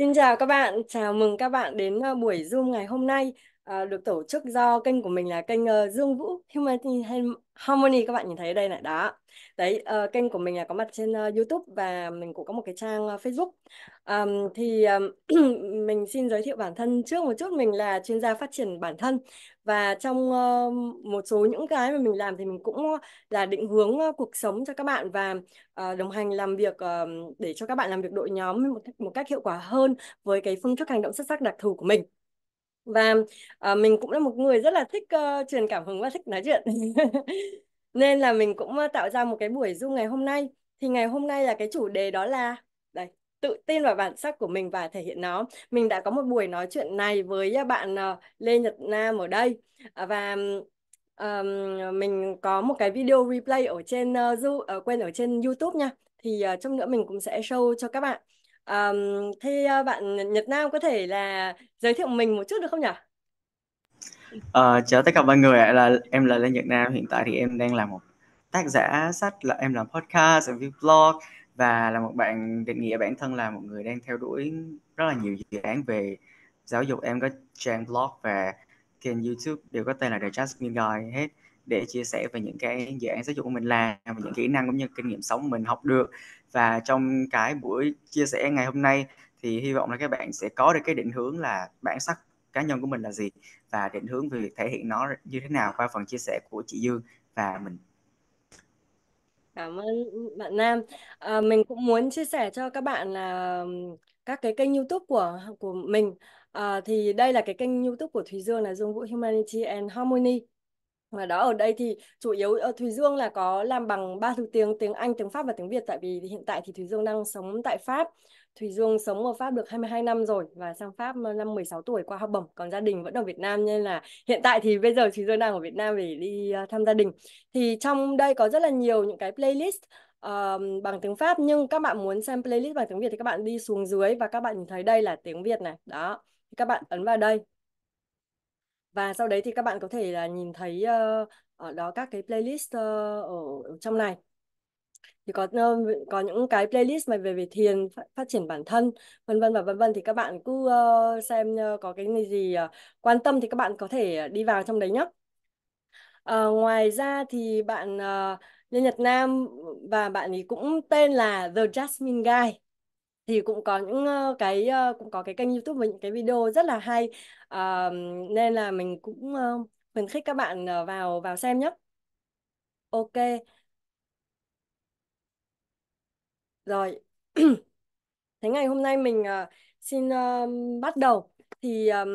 Xin chào các bạn, chào mừng các bạn đến ờ, buổi Zoom ngày hôm nay à, được tổ chức do kênh của mình là kênh uh, Dương Vũ Human Harmony các bạn nhìn thấy đây này đó đấy uh, kênh của mình là có mặt trên uh, YouTube và mình cũng có một cái trang uh, Facebook um, thì um, mình xin giới thiệu bản thân trước một chút mình là chuyên gia phát triển bản thân và trong uh, một số những cái mà mình làm thì mình cũng là định hướng uh, cuộc sống cho các bạn và uh, đồng hành làm việc uh, để cho các bạn làm việc đội nhóm một, một cách hiệu quả hơn với cái phương thức hành động xuất sắc đặc thù của mình và uh, mình cũng là một người rất là thích uh, truyền cảm hứng và thích nói chuyện nên là mình cũng tạo ra một cái buổi zoom ngày hôm nay thì ngày hôm nay là cái chủ đề đó là đây tự tin vào bản sắc của mình và thể hiện nó mình đã có một buổi nói chuyện này với bạn uh, Lê Nhật Nam ở đây uh, và um, mình có một cái video replay ở trên uh, du, uh, quên ở trên YouTube nha thì uh, ờ, trong nữa mình cũng sẽ show cho các bạn Um, thế ờ, bạn Nhật Nam có thể là giới thiệu mình một chút được không nhỉ? Uh, ờ, chào tất cả mọi người ạ, là em là Lê Nhật Nam, hiện tại thì em đang là một tác giả sách, là em làm podcast, em viết blog và là một bạn định nghĩa bản thân là một người đang theo đuổi rất là nhiều dự án về giáo dục em có trang blog và kênh YouTube đều có tên là The Jasmine Guy hết để chia sẻ về những cái dự án giáo dục của mình làm và những kỹ năng cũng như kinh nghiệm sống mình học được và trong cái buổi chia sẻ ngày hôm nay thì hy vọng là các bạn sẽ có được cái định hướng là bản sắc cá nhân của mình là gì và định hướng về việc thể hiện nó như thế nào qua phần chia sẻ của chị Dương và mình cảm ơn bạn Nam à, mình cũng muốn chia sẻ cho các bạn là các cái kênh YouTube của của mình à, thì đây là cái kênh YouTube của Thùy Dương là Dương Vũ Humanity and Harmony và đó ở đây thì chủ yếu ở ờ, Thùy Dương là có làm bằng ba thứ tiếng tiếng Anh tiếng Pháp và tiếng Việt tại vì hiện tại thì Thùy Dương đang sống tại Pháp Thùy Dương sống ở Pháp được 22 năm rồi và sang Pháp ờ, năm 16 tuổi qua học bổng còn gia đình vẫn ở Việt Nam nên là hiện tại thì bây giờ Thùy Dương đang ở Việt Nam để đi ờ, thăm gia đình thì trong đây có rất là nhiều những cái playlist uh, bằng tiếng Pháp nhưng các bạn muốn xem playlist bằng tiếng Việt thì các bạn đi xuống dưới và các bạn nhìn thấy đây là tiếng Việt này đó thì các bạn ấn vào đây và sau đấy thì các bạn có thể là nhìn thấy uh, ở đó các cái playlist uh, ở, ở trong này thì có ờ, có những cái playlist mà về về thiền phát, triển bản thân vân vân và vân vân thì các bạn cứ uh, xem uh, có cái gì uh, quan tâm thì các bạn có thể đi vào trong đấy nhé uh, ngoài ra thì bạn uh, Lê Nhật Nam và bạn ấy cũng tên là The Jasmine Guy thì cũng có những cái cũng có cái kênh YouTube và những cái video rất là hay uh, nên là mình cũng uh, khuyến khích các bạn ờ, vào vào xem nhé. Ok. Rồi. Thế ngày hôm nay mình uh, xin uh, bắt đầu thì um,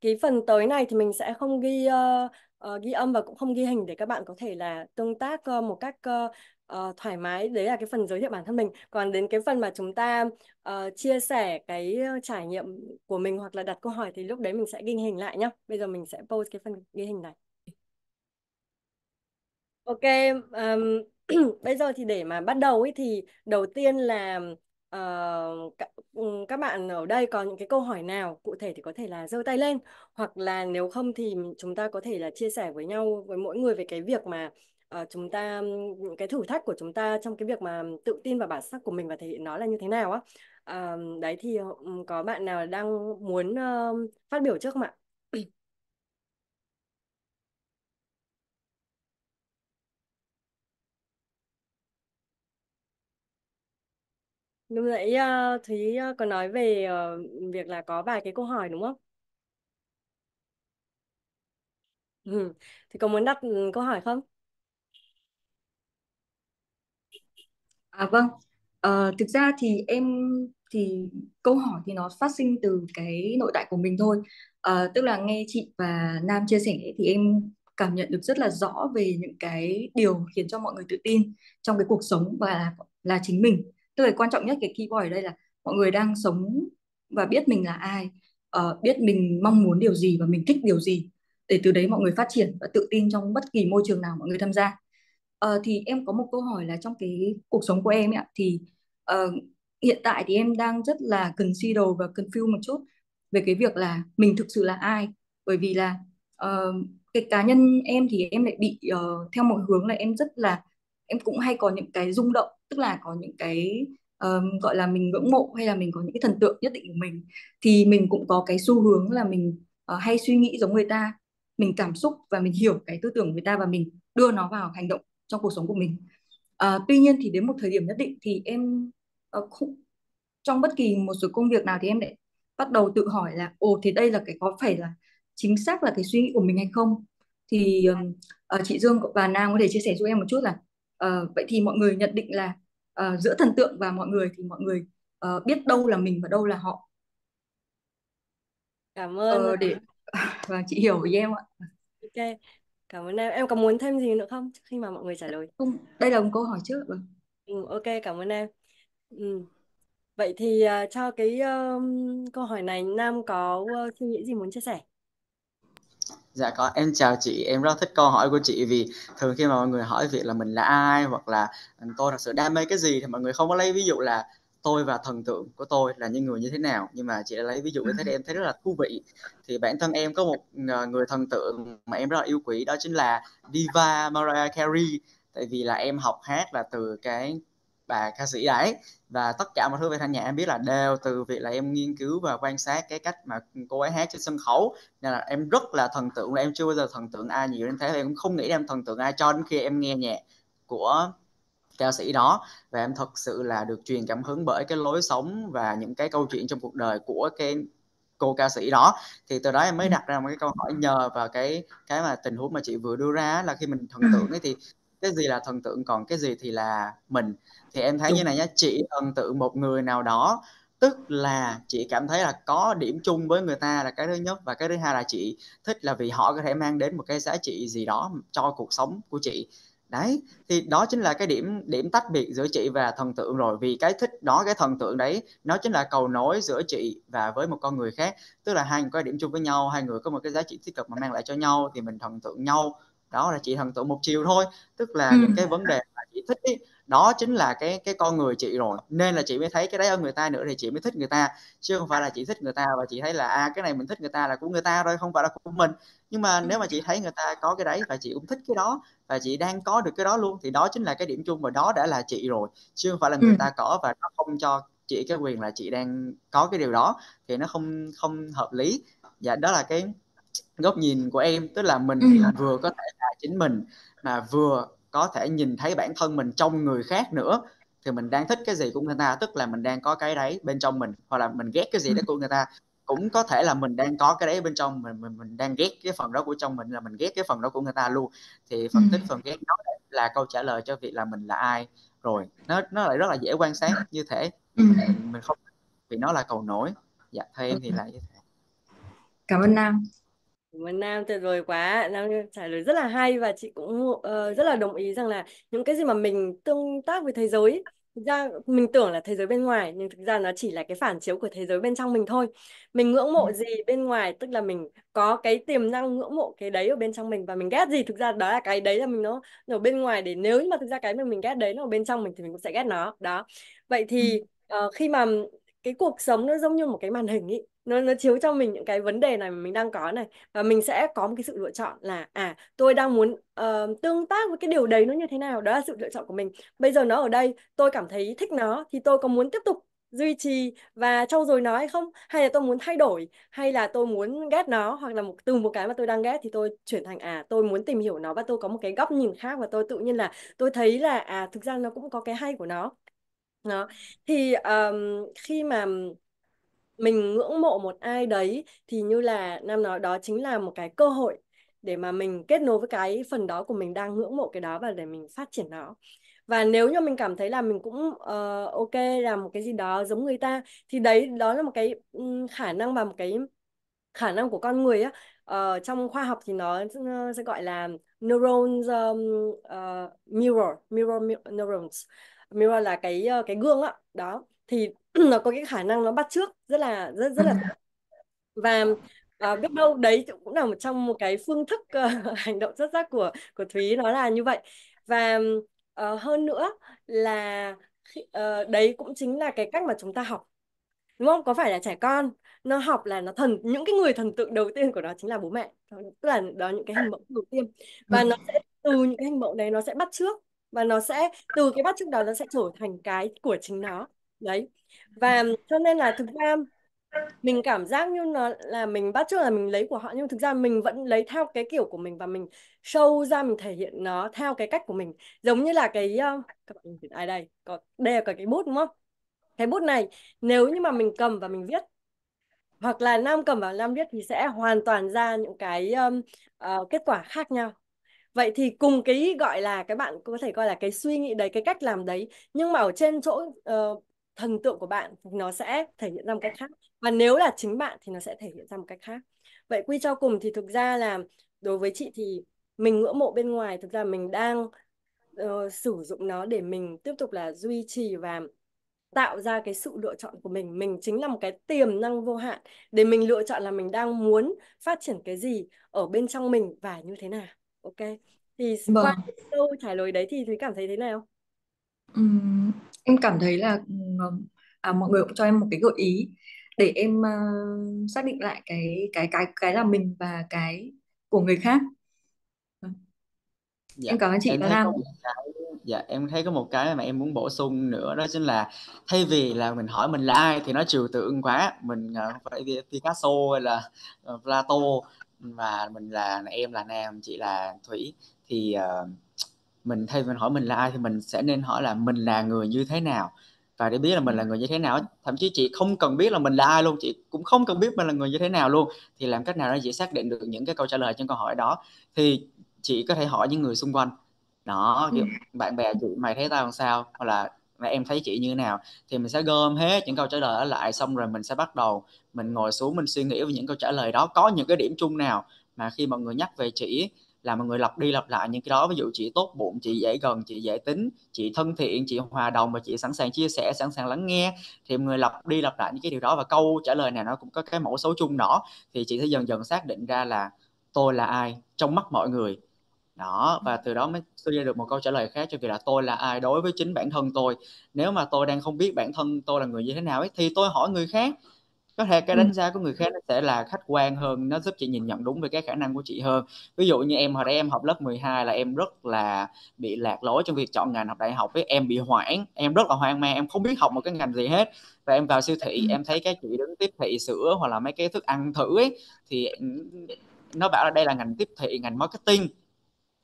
cái phần tới này thì mình sẽ không ghi uh, uh, ghi âm và cũng không ghi hình để các bạn có thể là tương tác uh, một cách uh, uh, thoải mái đấy là cái phần giới thiệu bản thân mình còn đến cái phần mà chúng ta uh, chia sẻ cái trải nghiệm của mình hoặc là đặt câu hỏi thì lúc đấy mình sẽ ghi hình lại nhá bây giờ mình sẽ post cái phần ghi hình này ok um, bây giờ thì để mà bắt đầu ấy thì đầu tiên là Uh, ờ, các, các bạn ở đây có những cái câu hỏi nào cụ thể thì có thể là giơ tay lên hoặc là nếu không thì chúng ta có thể là chia sẻ với nhau với mỗi người về cái việc mà uh, chúng ta cái thử thách của chúng ta trong cái việc mà tự tin vào bản sắc của mình và thể hiện nó là như thế nào á uh, đấy thì có bạn nào đang muốn uh, phát biểu trước không ạ Lúc nãy uh, Thúy uh, có nói về uh, việc là có vài cái câu hỏi đúng không? Ừ. Thì có muốn đặt câu hỏi không? À vâng, ờ, thực ra thì em thì câu hỏi thì nó phát sinh từ cái nội tại của mình thôi. Ờ, tức là nghe chị và Nam chia sẻ thì em cảm nhận được rất là rõ về những cái điều khiến cho mọi người tự tin trong cái cuộc sống và là, là chính mình. Tức là quan trọng nhất cái key point ở đây là mọi người đang sống và biết mình là ai, ờ, biết mình mong muốn điều gì và mình thích điều gì để từ đấy mọi người phát triển và tự tin trong bất kỳ môi trường nào mọi người tham gia Ờ, thì em có một câu hỏi là trong cái cuộc sống của em ấy ạ thì ờ, hiện tại thì em đang rất là consider và confused một chút về cái việc là mình thực sự là ai bởi vì là ờ, cái cá nhân em thì em lại bị ờ, theo một hướng là em rất là em cũng hay có những cái rung động tức là có những cái ờ, gọi là mình ngưỡng mộ hay là mình có những cái thần tượng nhất định của mình thì mình cũng có cái xu hướng là mình ờ, hay suy nghĩ giống người ta mình cảm xúc và mình hiểu cái tư tưởng của người ta và mình đưa nó vào hành động trong cuộc sống của mình à, tuy nhiên thì đến một thời điểm nhất định thì em uh, không, trong bất kỳ một số công việc nào thì em lại bắt đầu tự hỏi là ồ thì đây là cái có phải là chính xác là cái suy nghĩ của mình hay không thì uh, chị Dương và Nam có thể chia sẻ cho em một chút là uh, vậy thì mọi người nhận định là uh, giữa thần tượng và mọi người thì mọi người uh, biết đâu là mình và đâu là họ cảm ơn uh, để và vâng, chị hiểu với em ạ ok Cảm ơn em. Em có muốn thêm gì nữa không trước khi mà mọi người trả lời? Không, đây là một câu hỏi trước. Vâng. Ừ, ok, cảm ơn em. Ừ. Vậy thì uh, cho cái um, câu hỏi này Nam có uh, suy nghĩ gì muốn chia sẻ? Dạ có, em chào chị, em rất thích câu hỏi của chị vì thường khi mà mọi người hỏi việc là mình là ai hoặc là ừ, tôi thật sự đam mê cái gì thì mọi người không có lấy ví dụ là tôi và thần tượng của tôi là những người như thế nào nhưng mà chị đã lấy ví dụ như thế ừ. để em thấy rất là thú vị thì bản thân em có một ờ, người thần tượng mà em rất là yêu quý đó chính là diva Mariah Carey tại vì là em học hát là từ cái bà ca sĩ đấy và tất cả mọi thứ về thanh nhạc em biết là đều từ việc là em nghiên cứu và quan sát cái cách mà cô ấy hát trên sân khấu nên là em rất là thần tượng là em chưa bao giờ thần tượng ai nhiều đến thế em cũng không nghĩ em thần tượng ai cho đến khi em nghe nhạc của ca sĩ đó và em thật sự là được truyền cảm hứng bởi cái lối sống và những cái câu chuyện trong cuộc đời của cái cô ca sĩ đó thì từ đó em mới ừ. đặt ra một cái câu hỏi nhờ vào cái cái mà tình huống mà chị vừa đưa ra là khi mình thần ừ. tượng ấy thì cái gì là thần tượng còn cái gì thì là mình thì em thấy như này nhá chị thần tượng một người nào đó tức là chị cảm thấy là có điểm chung với người ta là cái thứ nhất và cái thứ hai là chị thích là vì họ có thể mang đến một cái giá trị gì đó cho cuộc sống của chị đấy thì đó chính là cái điểm điểm tách biệt giữa chị và thần tượng rồi vì cái thích đó cái thần tượng đấy nó chính là cầu nối giữa chị và với một con người khác tức là hai người có điểm chung với nhau hai người có một cái giá trị tích cực mà mang lại cho nhau thì mình thần tượng nhau đó là chị thần tượng một chiều thôi tức là ừ. những cái vấn đề mà chị thích ý, đó chính là cái cái con người chị rồi nên là chị mới thấy cái đấy ở người ta nữa thì chị mới thích người ta chứ không phải là chị thích người ta và chị thấy là à cái này mình thích người ta là của người ta rồi không phải là của mình nhưng mà ừ. nếu mà chị thấy người ta có cái đấy và chị cũng thích cái đó và chị đang có được cái đó luôn thì đó chính là cái điểm chung và đó đã là chị rồi chứ không phải là người ừ. ta có và nó không cho chị cái quyền là chị đang có cái điều đó thì nó không không hợp lý dạ đó là cái góc nhìn của em tức là mình ừ. vừa có thể là chính mình mà vừa có thể nhìn thấy bản thân mình trong người khác nữa thì mình đang thích cái gì của người ta tức là mình đang có cái đấy bên trong mình hoặc là mình ghét cái gì đó ừ. của người ta cũng có thể là mình đang có cái đấy bên trong mình mình, mình đang ghét cái phần đó của trong mình là mình ghét cái phần đó của người ta luôn thì phân ừ. tích phần ghét đó là câu trả lời cho việc là mình là ai rồi nó nó lại rất là dễ quan sát như thế ừ. mình không vì nó là cầu nổi dạ theo em thì là như thế cảm ơn nam Cảm Nam tuyệt vời quá. Nam trả lời rất là hay và chị cũng uh, rất là đồng ý rằng là những cái gì mà mình tương tác với thế giới thực ra mình tưởng là thế giới bên ngoài nhưng thực ra nó chỉ là cái phản chiếu của thế giới bên trong mình thôi mình ngưỡng mộ ừ. gì bên ngoài tức là mình có cái tiềm năng ngưỡng mộ cái đấy ở bên trong mình và mình ghét gì thực ra đó là cái đấy là mình nó ở bên ngoài để nếu như mà thực ra cái mà mình ghét đấy nó ở bên trong mình thì mình cũng sẽ ghét nó đó vậy thì uh, khi mà cái cuộc sống nó giống như một cái màn hình ý nó nó chiếu cho mình những cái vấn đề này mà mình đang có này và mình sẽ có một cái sự lựa chọn là à tôi đang muốn uh, tương tác với cái điều đấy nó như thế nào đó là sự lựa chọn của mình bây giờ nó ở đây tôi cảm thấy thích nó thì tôi có muốn tiếp tục duy trì và trau dồi nó hay không hay là tôi muốn thay đổi hay là tôi muốn ghét nó hoặc là một từ một cái mà tôi đang ghét thì tôi chuyển thành à tôi muốn tìm hiểu nó và tôi có một cái góc nhìn khác và tôi tự nhiên là tôi thấy là à thực ra nó cũng có cái hay của nó đó thì um, khi mà mình ngưỡng mộ một ai đấy thì như là Nam nói đó chính là một cái cơ hội để mà mình kết nối với cái phần đó của mình đang ngưỡng mộ cái đó và để mình phát triển nó và nếu như mình cảm thấy là mình cũng uh, ok làm một cái gì đó giống người ta thì đấy đó là một cái khả năng và một cái khả năng của con người á uh, trong khoa học thì nó ờ, sẽ gọi là neurons um, uh, mirror mirror, mirror neurons mirror là cái uh, cái gương á đó thì nó có cái khả năng nó bắt trước rất là rất rất là và À, biết đâu đấy cũng là một trong một cái phương thức uh, hành động xuất sắc của của Thúy nó là như vậy và uh, hơn nữa là uh, đấy cũng chính là cái cách mà chúng ta học đúng không có phải là trẻ con nó học là nó thần những cái người thần tượng đầu tiên của nó chính là bố mẹ tức là đó những cái hình mẫu đầu tiên ừ. và nó sẽ từ những cái hình mẫu đấy nó sẽ bắt trước và nó sẽ từ cái bắt trước đó nó sẽ trở thành cái của chính nó đấy và cho nên là thực ra mình cảm giác như nó là mình bắt chước là mình lấy của họ nhưng thực ra mình vẫn lấy theo cái kiểu của mình và mình show ra mình thể hiện nó theo cái cách của mình giống như là cái ờ, các ai đây có đây là cái bút đúng không cái bút này nếu như mà mình cầm và mình viết hoặc là nam cầm và nam viết thì sẽ hoàn toàn ra những cái um, uh, kết quả khác nhau vậy thì cùng cái gọi là cái bạn có thể coi là cái suy nghĩ đấy cái cách làm đấy nhưng mà ở trên chỗ uh, thần tượng của bạn nó sẽ thể hiện ra một cách khác và nếu là chính bạn thì nó sẽ thể hiện ra một cách khác vậy quy cho cùng thì thực ra là đối với chị thì mình ngưỡng mộ bên ngoài thực ra mình đang uh, sử dụng nó để mình tiếp tục là duy trì và tạo ra cái sự lựa chọn của mình mình chính là một cái tiềm năng vô hạn để mình lựa chọn là mình đang muốn phát triển cái gì ở bên trong mình và như thế nào ok thì vâng. qua câu trả lời đấy thì thúy cảm thấy thế nào Ừm, em cảm thấy là ừm, ờ, à, mọi người cũng cho em một cái gợi ý để em ờ, xác định lại cái cái cái cái là mình và cái của người khác. Vâng. dạ Em cảm ơn chị em Lan thấy An. có một cái dạ em thấy có một cái mà em muốn bổ sung nữa đó chính là thay vì là mình hỏi mình là ai thì nó trừu tượng quá mình ờ, không phải Pi- Picasso hay là ờ, Plato mà mình là em là Nam chị là Thủy thì ờ, mình thay mình hỏi mình là ai thì mình sẽ nên hỏi là mình là người như thế nào và để biết là mình là người như thế nào thậm chí chị không cần biết là mình là ai luôn chị cũng không cần biết mình là người như thế nào luôn thì làm cách nào đó dễ xác định được những cái câu trả lời trên câu hỏi đó thì chị có thể hỏi những người xung quanh đó ừ. kiểu, bạn bè chị mày thấy tao làm sao hoặc là và em thấy chị như thế nào thì mình sẽ gom hết những câu trả lời ở lại xong rồi mình sẽ bắt đầu mình ngồi xuống mình suy nghĩ về những câu trả lời đó có những cái điểm chung nào mà khi mọi người nhắc về chị là mọi người lặp đi lặp lại những cái đó ví dụ chị tốt bụng chị dễ gần chị dễ tính chị thân thiện chị hòa đồng và chị sẵn sàng chia sẻ sẵn sàng lắng nghe thì mọi người lặp đi lặp lại những cái điều đó và câu trả lời này nó cũng có cái mẫu số chung đó thì chị sẽ dần dần xác định ra là tôi là ai trong mắt mọi người đó và từ đó mới suy ra được một câu trả lời khác cho việc là tôi là ai đối với chính bản thân tôi nếu mà tôi đang không biết bản thân tôi là người như thế nào ấy thì tôi hỏi người khác có thể cái ừ. đánh giá của người khác nó sẽ là khách quan hơn nó giúp chị nhìn nhận đúng về cái khả năng của chị hơn ví dụ như em hồi đấy em học lớp 12 là em rất là bị lạc lối trong việc chọn ngành học đại học với em bị hoảng em rất là hoang mang em không biết học một cái ngành gì hết và em vào siêu thị ừ. em thấy cái chị đứng tiếp thị sữa hoặc là mấy cái thức ăn thử ấy thì nó bảo là đây là ngành tiếp thị ngành marketing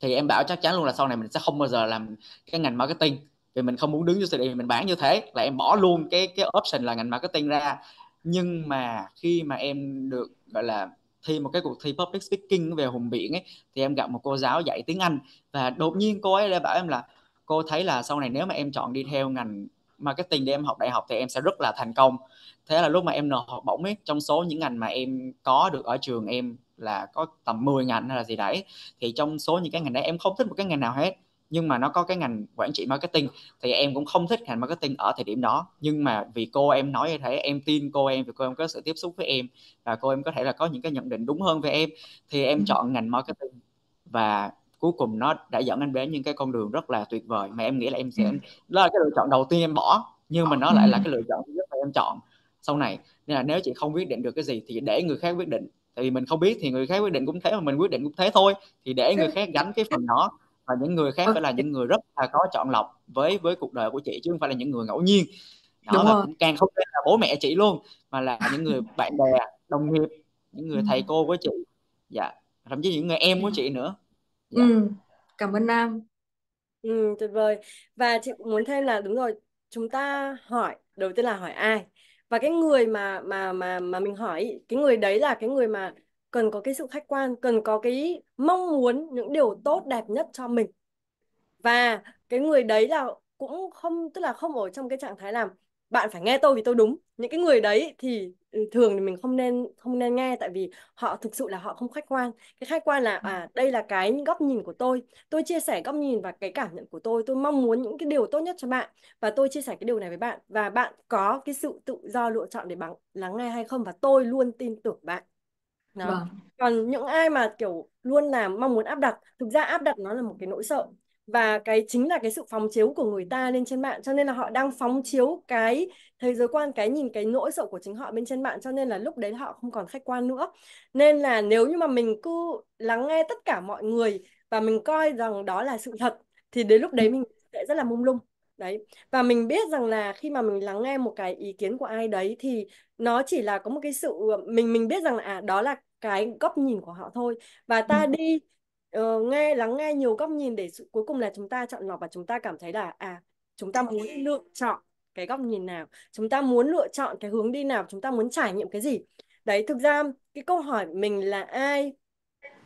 thì em bảo chắc chắn luôn là sau này mình sẽ không bao giờ làm cái ngành marketing vì mình không muốn đứng vô CD mình bán như thế là em bỏ luôn cái cái option là ngành marketing ra nhưng mà khi mà em được gọi là thi một cái cuộc thi public speaking về hùng biển ấy thì em gặp một cô giáo dạy tiếng Anh và đột nhiên cô ấy đã bảo em là cô thấy là sau này nếu mà em chọn đi theo ngành marketing để em học đại học thì em sẽ rất là thành công thế là lúc mà em nộp học bổng ấy trong số những ngành mà em có được ở trường em là có tầm 10 ngành hay là gì đấy thì trong số những cái ngành đấy em không thích một cái ngành nào hết nhưng mà nó có cái ngành quản trị marketing thì em cũng không thích ngành marketing ở thời điểm đó nhưng mà vì cô em nói như thế em tin cô em vì cô em có sự tiếp xúc với em và cô em có thể là có những cái nhận định đúng hơn về em thì em ừ. chọn ngành marketing và cuối cùng nó đã dẫn anh đến những cái con đường rất là tuyệt vời mà em nghĩ là em sẽ ừ. đó là cái lựa chọn đầu tiên em bỏ nhưng mà nó lại là ừ. cái lựa chọn nhất mà em chọn sau này nên là nếu chị không quyết định được cái gì thì để người khác quyết định tại vì mình không biết thì người khác quyết định cũng thế mà mình quyết định cũng thế thôi thì để người khác gánh cái phần đó và những người khác phải là những người rất là có chọn lọc với với cuộc đời của chị chứ không phải là những người ngẫu nhiên đó là càng không nên là bố mẹ chị luôn mà là những người bạn bè đồng nghiệp những người thầy ừ. cô của chị dạ thậm chí những người em của ừ. chị nữa dạ. ừ. cảm ơn Nam ừ, tuyệt vời và chị muốn thêm là đúng rồi chúng ta hỏi đầu tiên là hỏi ai và cái người mà mà mà mà mình hỏi cái người đấy là cái người mà cần có cái sự khách quan cần có cái mong muốn những điều tốt đẹp nhất cho mình và cái người đấy là cũng không tức là không ở trong cái trạng thái làm bạn phải nghe tôi vì tôi đúng những cái người đấy thì ừ, thường thì mình không nên không nên nghe tại vì họ thực sự là họ không khách quan cái khách quan là à đây là cái góc nhìn của tôi tôi chia sẻ góc nhìn và cái cảm nhận của tôi tôi mong muốn những cái điều tốt nhất cho bạn và tôi chia sẻ cái điều này với bạn và bạn có cái sự tự do lựa chọn để bằng lắng nghe hay không và tôi luôn tin tưởng bạn đó. Vâng. còn những ai mà kiểu luôn làm mong muốn áp đặt thực ra áp đặt nó là một cái nỗi sợ và cái chính là cái sự phóng chiếu của người ta lên trên mạng cho nên là họ đang phóng chiếu cái thế giới quan cái nhìn cái nỗi sợ của chính họ bên trên mạng cho nên là lúc đấy họ không còn khách quan nữa nên là nếu như mà mình cứ lắng nghe tất cả mọi người và mình coi rằng đó là sự thật thì đến lúc đấy ừ. mình sẽ rất là mông lung đấy và mình biết rằng là khi mà mình lắng nghe một cái ý kiến của ai đấy thì nó chỉ là có một cái sự mình mình biết rằng là à đó là cái góc nhìn của họ thôi và ừ. ta đi uh, nghe lắng nghe nhiều góc nhìn để cuối cùng là chúng ta chọn lọc và chúng ta cảm thấy là à chúng ta muốn lựa chọn cái góc nhìn nào chúng ta muốn lựa chọn cái hướng đi nào chúng ta muốn trải nghiệm cái gì đấy thực ra cái câu hỏi mình là ai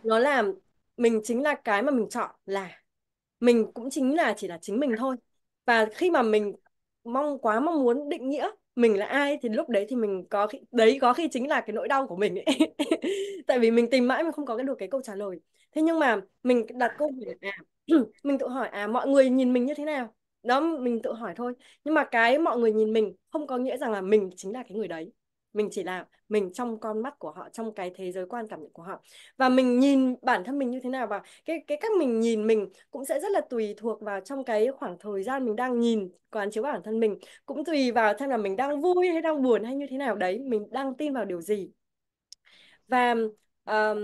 nó làm mình chính là cái mà mình chọn là mình cũng chính là chỉ là chính mình thôi và khi mà mình mong quá mong muốn định nghĩa mình là ai thì lúc đấy thì mình có khi, đấy có khi chính là cái nỗi đau của mình ấy. tại vì mình tìm mãi mình không có cái được cái câu trả lời thế nhưng mà mình đặt câu hỏi à mình tự hỏi à mọi người nhìn mình như thế nào đó mình tự hỏi thôi nhưng mà cái mọi người nhìn mình không có nghĩa rằng là mình chính là cái người đấy mình chỉ là mình trong con mắt của họ trong cái thế giới quan cảm nhận của họ và mình nhìn bản thân mình như thế nào và cái cái cách mình nhìn mình cũng sẽ rất là tùy thuộc vào trong cái khoảng thời gian mình đang nhìn quán chiếu bản thân mình cũng tùy vào xem là mình đang vui hay đang buồn hay như thế nào đấy mình đang tin vào điều gì và um,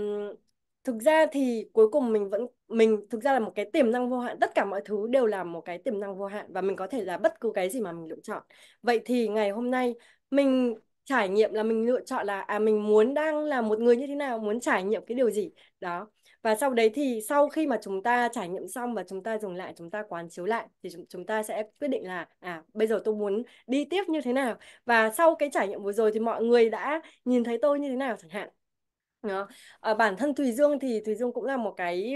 thực ra thì cuối cùng mình vẫn mình thực ra là một cái tiềm năng vô hạn tất cả mọi thứ đều là một cái tiềm năng vô hạn và mình có thể là bất cứ cái gì mà mình lựa chọn vậy thì ngày hôm nay mình trải nghiệm là mình lựa chọn là à mình muốn đang là một người như thế nào muốn trải nghiệm cái điều gì đó và sau đấy thì sau khi mà chúng ta trải nghiệm xong và chúng ta dùng lại chúng ta quán chiếu lại thì chúng, ta sẽ quyết định là à bây giờ tôi muốn đi tiếp như thế nào và sau cái trải nghiệm vừa rồi thì mọi người đã nhìn thấy tôi như thế nào chẳng hạn đó. À, bản thân Thùy Dương thì Thùy Dương cũng là một cái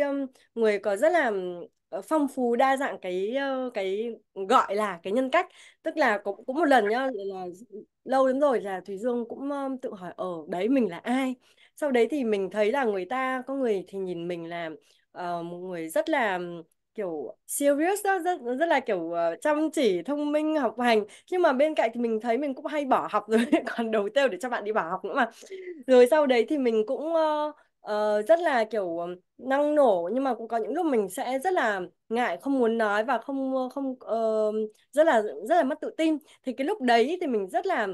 người có rất là ờ, phong phú đa dạng cái cái gọi là cái nhân cách tức là cũng cũng một lần nhá là lâu lắm rồi là Thùy Dương cũng um, tự hỏi ở ờ, đấy mình là ai sau đấy thì mình thấy là người ta có người thì nhìn mình là uh, một người rất là kiểu serious đó rất rất là kiểu uh, chăm chỉ thông minh học hành nhưng mà bên cạnh thì mình thấy mình cũng hay bỏ học rồi còn đầu tiêu để cho bạn đi bỏ học nữa mà rồi sau đấy thì mình cũng uh, uh, rất là kiểu năng nổ nhưng mà cũng có những lúc mình sẽ rất là ngại không muốn nói và không không uh, rất là rất là mất tự tin thì cái lúc đấy thì mình rất là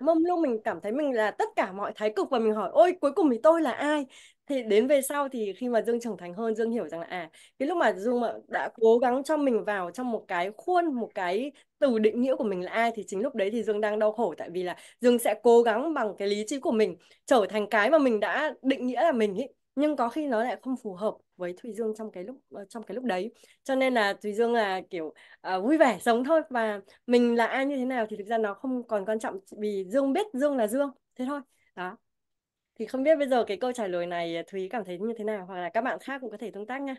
mông lung mình cảm thấy mình là tất cả mọi thái cực và mình hỏi ôi cuối cùng thì tôi là ai thì đến về sau thì khi mà Dương trưởng thành hơn Dương hiểu rằng là à cái lúc mà Dương mà đã cố gắng cho mình vào trong một cái khuôn một cái từ định nghĩa của mình là ai thì chính lúc đấy thì Dương đang đau khổ tại vì là Dương sẽ cố gắng bằng cái lý trí của mình trở thành cái mà mình đã định nghĩa là mình ấy nhưng có khi nó lại không phù hợp với Thùy Dương trong cái lúc ờ, trong cái lúc đấy cho nên là Thùy Dương là kiểu uh, vui vẻ sống thôi và mình là ai như thế nào thì thực ra nó không còn quan trọng vì Dương biết Dương là Dương thế thôi đó thì không biết bây giờ cái câu trả lời này ờ, Thúy cảm thấy như thế nào hoặc là các bạn khác cũng có thể tương tác nha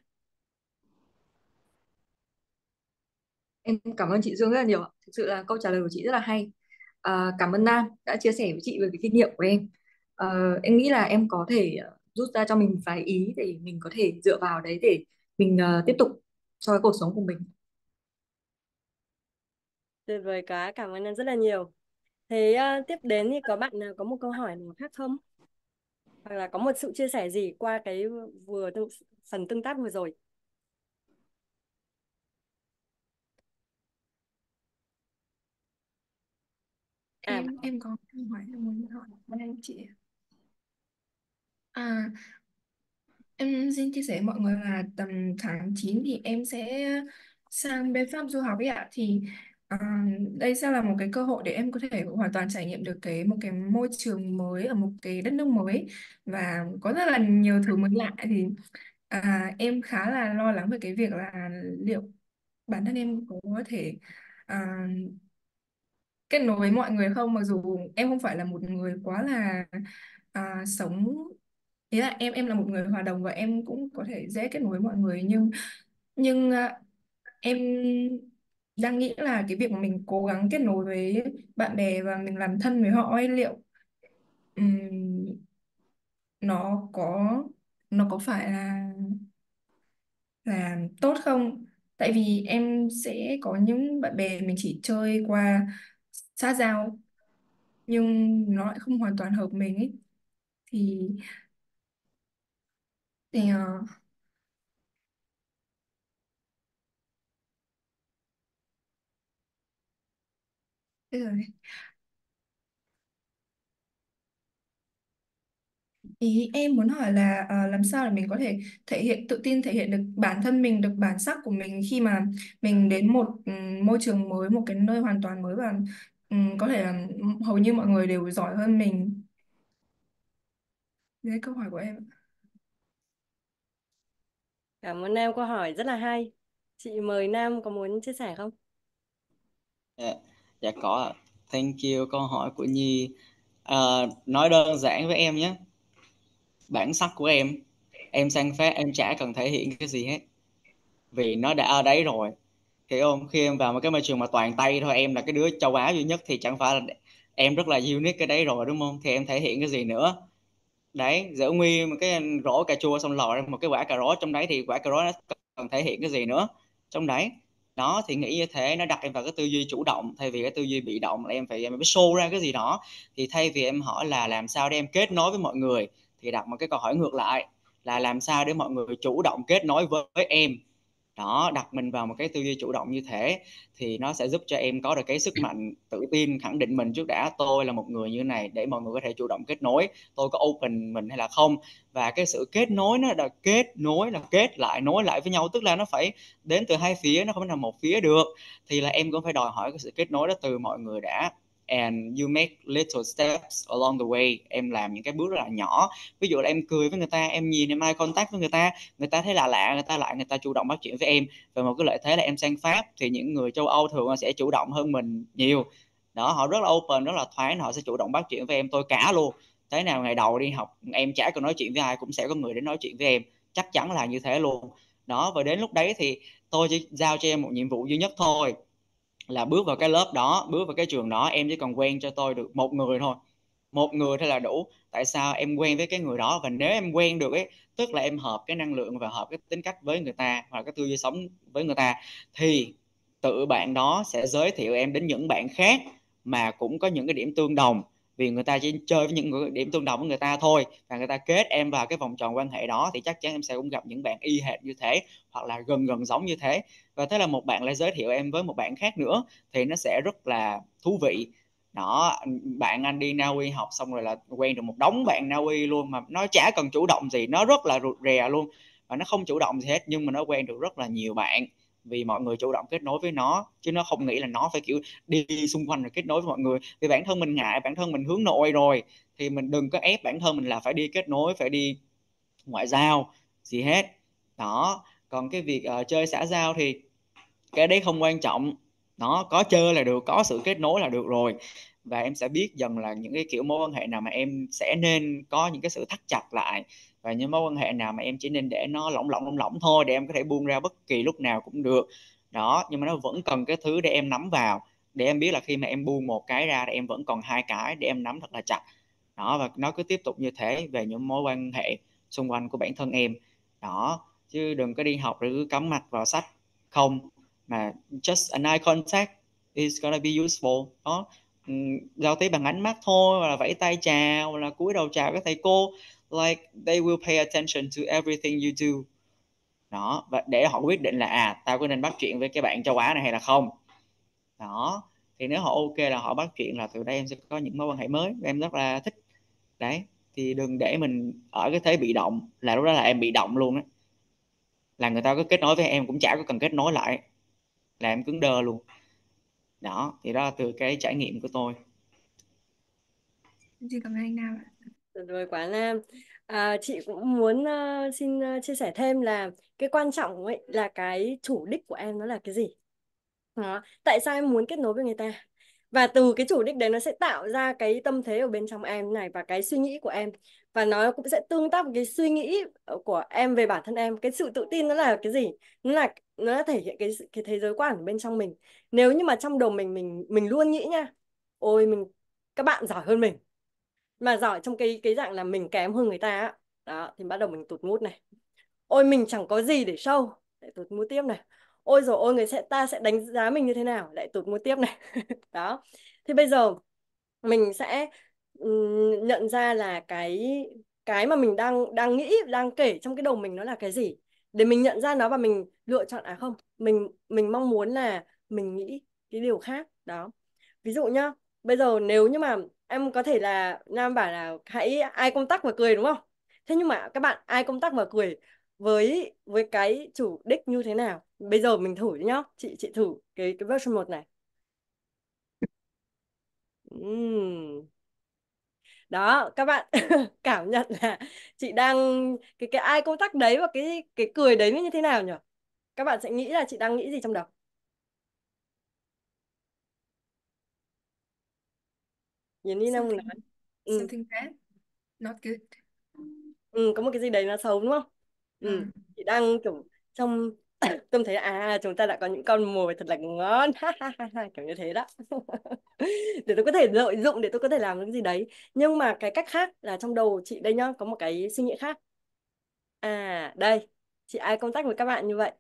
em cảm ơn chị Dương rất là nhiều thực sự là câu trả lời của chị rất là hay à, cảm ơn Nam đã chia sẻ với chị về cái kinh nghiệm của em à, em nghĩ là em có thể rút ra cho mình vài ý để mình có thể dựa vào đấy để mình uh, tiếp tục cho cái cuộc sống của mình tuyệt vời quá cảm ơn anh rất là nhiều thế uh, tiếp đến thì có bạn nào ờ, có một câu hỏi nào khác không hoặc là có một sự chia sẻ gì qua cái vừa phần tương tác vừa rồi à, em em có câu hỏi em muốn hỏi anh chị À, em xin chia sẻ với mọi người là tầm tháng 9 thì em sẽ sang bên Pháp du học ấy ạ. Thì à, đây sẽ là một cái cơ hội để em có thể hoàn toàn trải nghiệm được cái một cái môi trường mới ở một cái đất nước mới và có rất là nhiều thứ mới lạ thì à, em khá là lo lắng về cái việc là liệu bản thân em có thể à, kết nối với mọi người không mặc dù em không phải là một người quá là à, sống ý là em em là một người hòa đồng và em cũng có thể dễ kết nối với mọi người nhưng nhưng à, em đang nghĩ là cái việc mà mình cố gắng kết nối với bạn bè và mình làm thân với họ ấy liệu ừm, nó có nó có phải là là tốt không? Tại vì em sẽ có những bạn bè mình chỉ chơi qua xã giao nhưng nó lại không hoàn toàn hợp mình ấy thì thì uh, thế Ý em muốn hỏi là ờ, làm sao để mình có thể thể hiện tự tin thể hiện được bản thân mình được bản sắc của mình khi mà mình đến một ừ, môi trường mới một cái nơi hoàn toàn mới và ừm, có thể là hầu như mọi người đều giỏi hơn mình đấy câu hỏi của em ạ. Cảm ơn Nam câu hỏi rất là hay. Chị mời Nam có muốn chia sẻ không? Dạ, dạ có ạ. Thank you câu hỏi của Nhi. À, nói đơn giản với em nhé. Bản sắc của em, em sang Pháp em chả cần thể hiện cái gì hết. Vì nó đã ở đấy rồi. Thì không? Khi em vào một cái môi trường mà toàn Tây thôi, em là cái đứa châu Á duy nhất thì chẳng phải là em rất là unique cái đấy rồi đúng không? Thì em thể hiện cái gì nữa? đấy giờ ông Huy một cái rổ cà chua xong lò ra một cái quả cà rốt trong đấy thì quả cà rốt nó cần thể hiện cái gì nữa trong đấy đó thì nghĩ như thế nó đặt em vào cái tư duy chủ động thay vì cái tư duy bị động là em phải em phải show ra cái gì đó thì thay vì em hỏi là làm sao để em kết nối với mọi người thì đặt một cái câu hỏi ngược lại là làm sao để mọi người chủ động kết nối với, với em đó đặt mình vào một cái tư duy chủ động như thế thì nó sẽ giúp cho em có được cái sức mạnh tự tin khẳng định mình trước đã tôi là một người như này để mọi người có thể chủ động kết nối tôi có open mình hay là không và cái sự kết nối nó là kết nối là kết lại nối lại với nhau tức là nó phải đến từ hai phía nó không phải là một phía được thì là em cũng phải đòi hỏi cái sự kết nối đó từ mọi người đã and you make little steps along the way em làm những cái bước rất là nhỏ ví dụ là em cười với người ta em nhìn em eye contact với người ta người ta thấy là lạ người ta lại người ta chủ động bắt chuyện với em và một cái lợi thế là em sang pháp thì những người châu âu thường sẽ chủ động hơn mình nhiều đó họ rất là open rất là thoáng họ sẽ chủ động bắt chuyện với em tôi cả luôn thế nào ngày đầu đi học em chả có nói chuyện với ai cũng sẽ có người đến nói chuyện với em chắc chắn là như thế luôn đó và đến lúc đấy thì tôi chỉ giao cho em một nhiệm vụ duy nhất thôi là bước vào cái lớp đó bước vào cái trường đó em chỉ cần quen cho tôi được một người thôi một người thôi là đủ tại sao em quen với cái người đó và nếu em quen được ấy tức là em hợp cái năng lượng và hợp cái tính cách với người ta hoặc cái tư duy sống với người ta thì tự bạn đó sẽ giới thiệu em đến những bạn khác mà cũng có những cái điểm tương đồng vì người ta chỉ chơi với những điểm tương đồng với người ta thôi và người ta kết em vào cái vòng tròn quan hệ đó thì chắc chắn em sẽ cũng gặp những bạn y hệt như thế hoặc là gần gần giống như thế và thế là một bạn lại giới thiệu em với một bạn khác nữa thì nó sẽ rất là thú vị đó bạn anh đi Na Uy học xong rồi là quen được một đống bạn Na Uy luôn mà nó chả cần chủ động gì nó rất là rụt rè luôn và nó không chủ động gì hết nhưng mà nó quen được rất là nhiều bạn vì mọi người chủ động kết nối với nó chứ nó không nghĩ là nó phải kiểu đi xung quanh rồi kết nối với mọi người vì bản thân mình ngại bản thân mình hướng nội rồi thì mình đừng có ép bản thân mình là phải đi kết nối phải đi ngoại giao gì hết đó còn cái việc uh, chơi xã giao thì cái đấy không quan trọng nó có chơi là được có sự kết nối là được rồi và em sẽ biết dần là những cái kiểu mối quan hệ nào mà em sẽ nên có những cái sự thắt chặt lại và những mối quan hệ nào mà em chỉ nên để nó lỏng lỏng lỏng lỏng thôi để em có thể buông ra bất kỳ lúc nào cũng được đó nhưng mà nó vẫn cần cái thứ để em nắm vào để em biết là khi mà em buông một cái ra thì em vẫn còn hai cái để em nắm thật là chặt đó và nó cứ tiếp tục như thế về những mối quan hệ xung quanh của bản thân em đó chứ đừng có đi học rồi cứ cắm mặt vào sách không mà just an eye contact is gonna be useful đó giao tiếp bằng ánh mắt thôi hoặc là vẫy tay chào hoặc là cúi đầu chào các thầy cô like they will pay attention to everything you do đó và để họ quyết định là à tao có nên bắt chuyện với cái bạn châu Á này hay là không đó thì nếu họ ok là họ bắt chuyện là từ đây em sẽ có những mối quan hệ mới em rất là thích đấy thì đừng để mình ở cái thế bị động là lúc đó là em bị động luôn á là người ta có kết nối với em cũng chả có cần kết nối lại là em cứng đơ luôn đó thì đó là từ cái trải nghiệm của tôi chị cảm ơn anh Nam ạ tuyệt vời quá Nam à, chị cũng muốn uh, xin uh, chia sẻ thêm là cái quan trọng ấy là cái chủ đích của em nó là cái gì đó. tại sao em muốn kết nối với người ta và từ cái chủ đích đấy nó sẽ tạo ra cái tâm thế ở bên trong em này và cái suy nghĩ của em và nó cũng sẽ tương tác với cái suy nghĩ của em về bản thân em cái sự tự tin nó là cái gì nó là nó là thể hiện cái cái thế giới quan ở bên trong mình nếu như mà trong đầu mình mình mình luôn nghĩ nha ôi mình các bạn giỏi hơn mình mà giỏi trong cái cái dạng là mình kém hơn người ta đó thì bắt đầu mình tụt mút này ôi mình chẳng có gì để sâu lại tụt mút tiếp này ôi rồi ôi người sẽ ta sẽ đánh giá mình như thế nào lại tụt mút tiếp này đó thì bây giờ mình sẽ nhận ra là cái cái mà mình đang đang nghĩ đang kể trong cái đầu mình nó là cái gì để mình nhận ra nó và mình lựa chọn à không mình mình mong muốn là mình nghĩ cái điều khác đó ví dụ nhá bây giờ nếu như mà em có thể là nam bảo là hãy ai công tắc và cười đúng không thế nhưng mà các bạn ai công tắc và cười với với cái chủ đích như thế nào bây giờ mình thử nhá chị chị thử cái cái version một này uhm đó các bạn cảm nhận là chị đang cái cái ai công tác đấy và cái cái cười đấy như thế nào nhỉ các bạn sẽ nghĩ là chị đang nghĩ gì trong đầu nhìn đi nào mình nói ừ. something bad not good ừ, có một cái gì đấy nó xấu đúng không ừ, ừ. chị đang kiểu trong tâm thấy à chúng ta đã có những con mồi thật là ngon kiểu như thế đó để tôi có thể lợi dụng để tôi có thể làm cái gì đấy nhưng mà cái cách khác là trong đầu chị đây nhá có một cái suy nghĩ khác à đây chị ai công tác với các bạn như vậy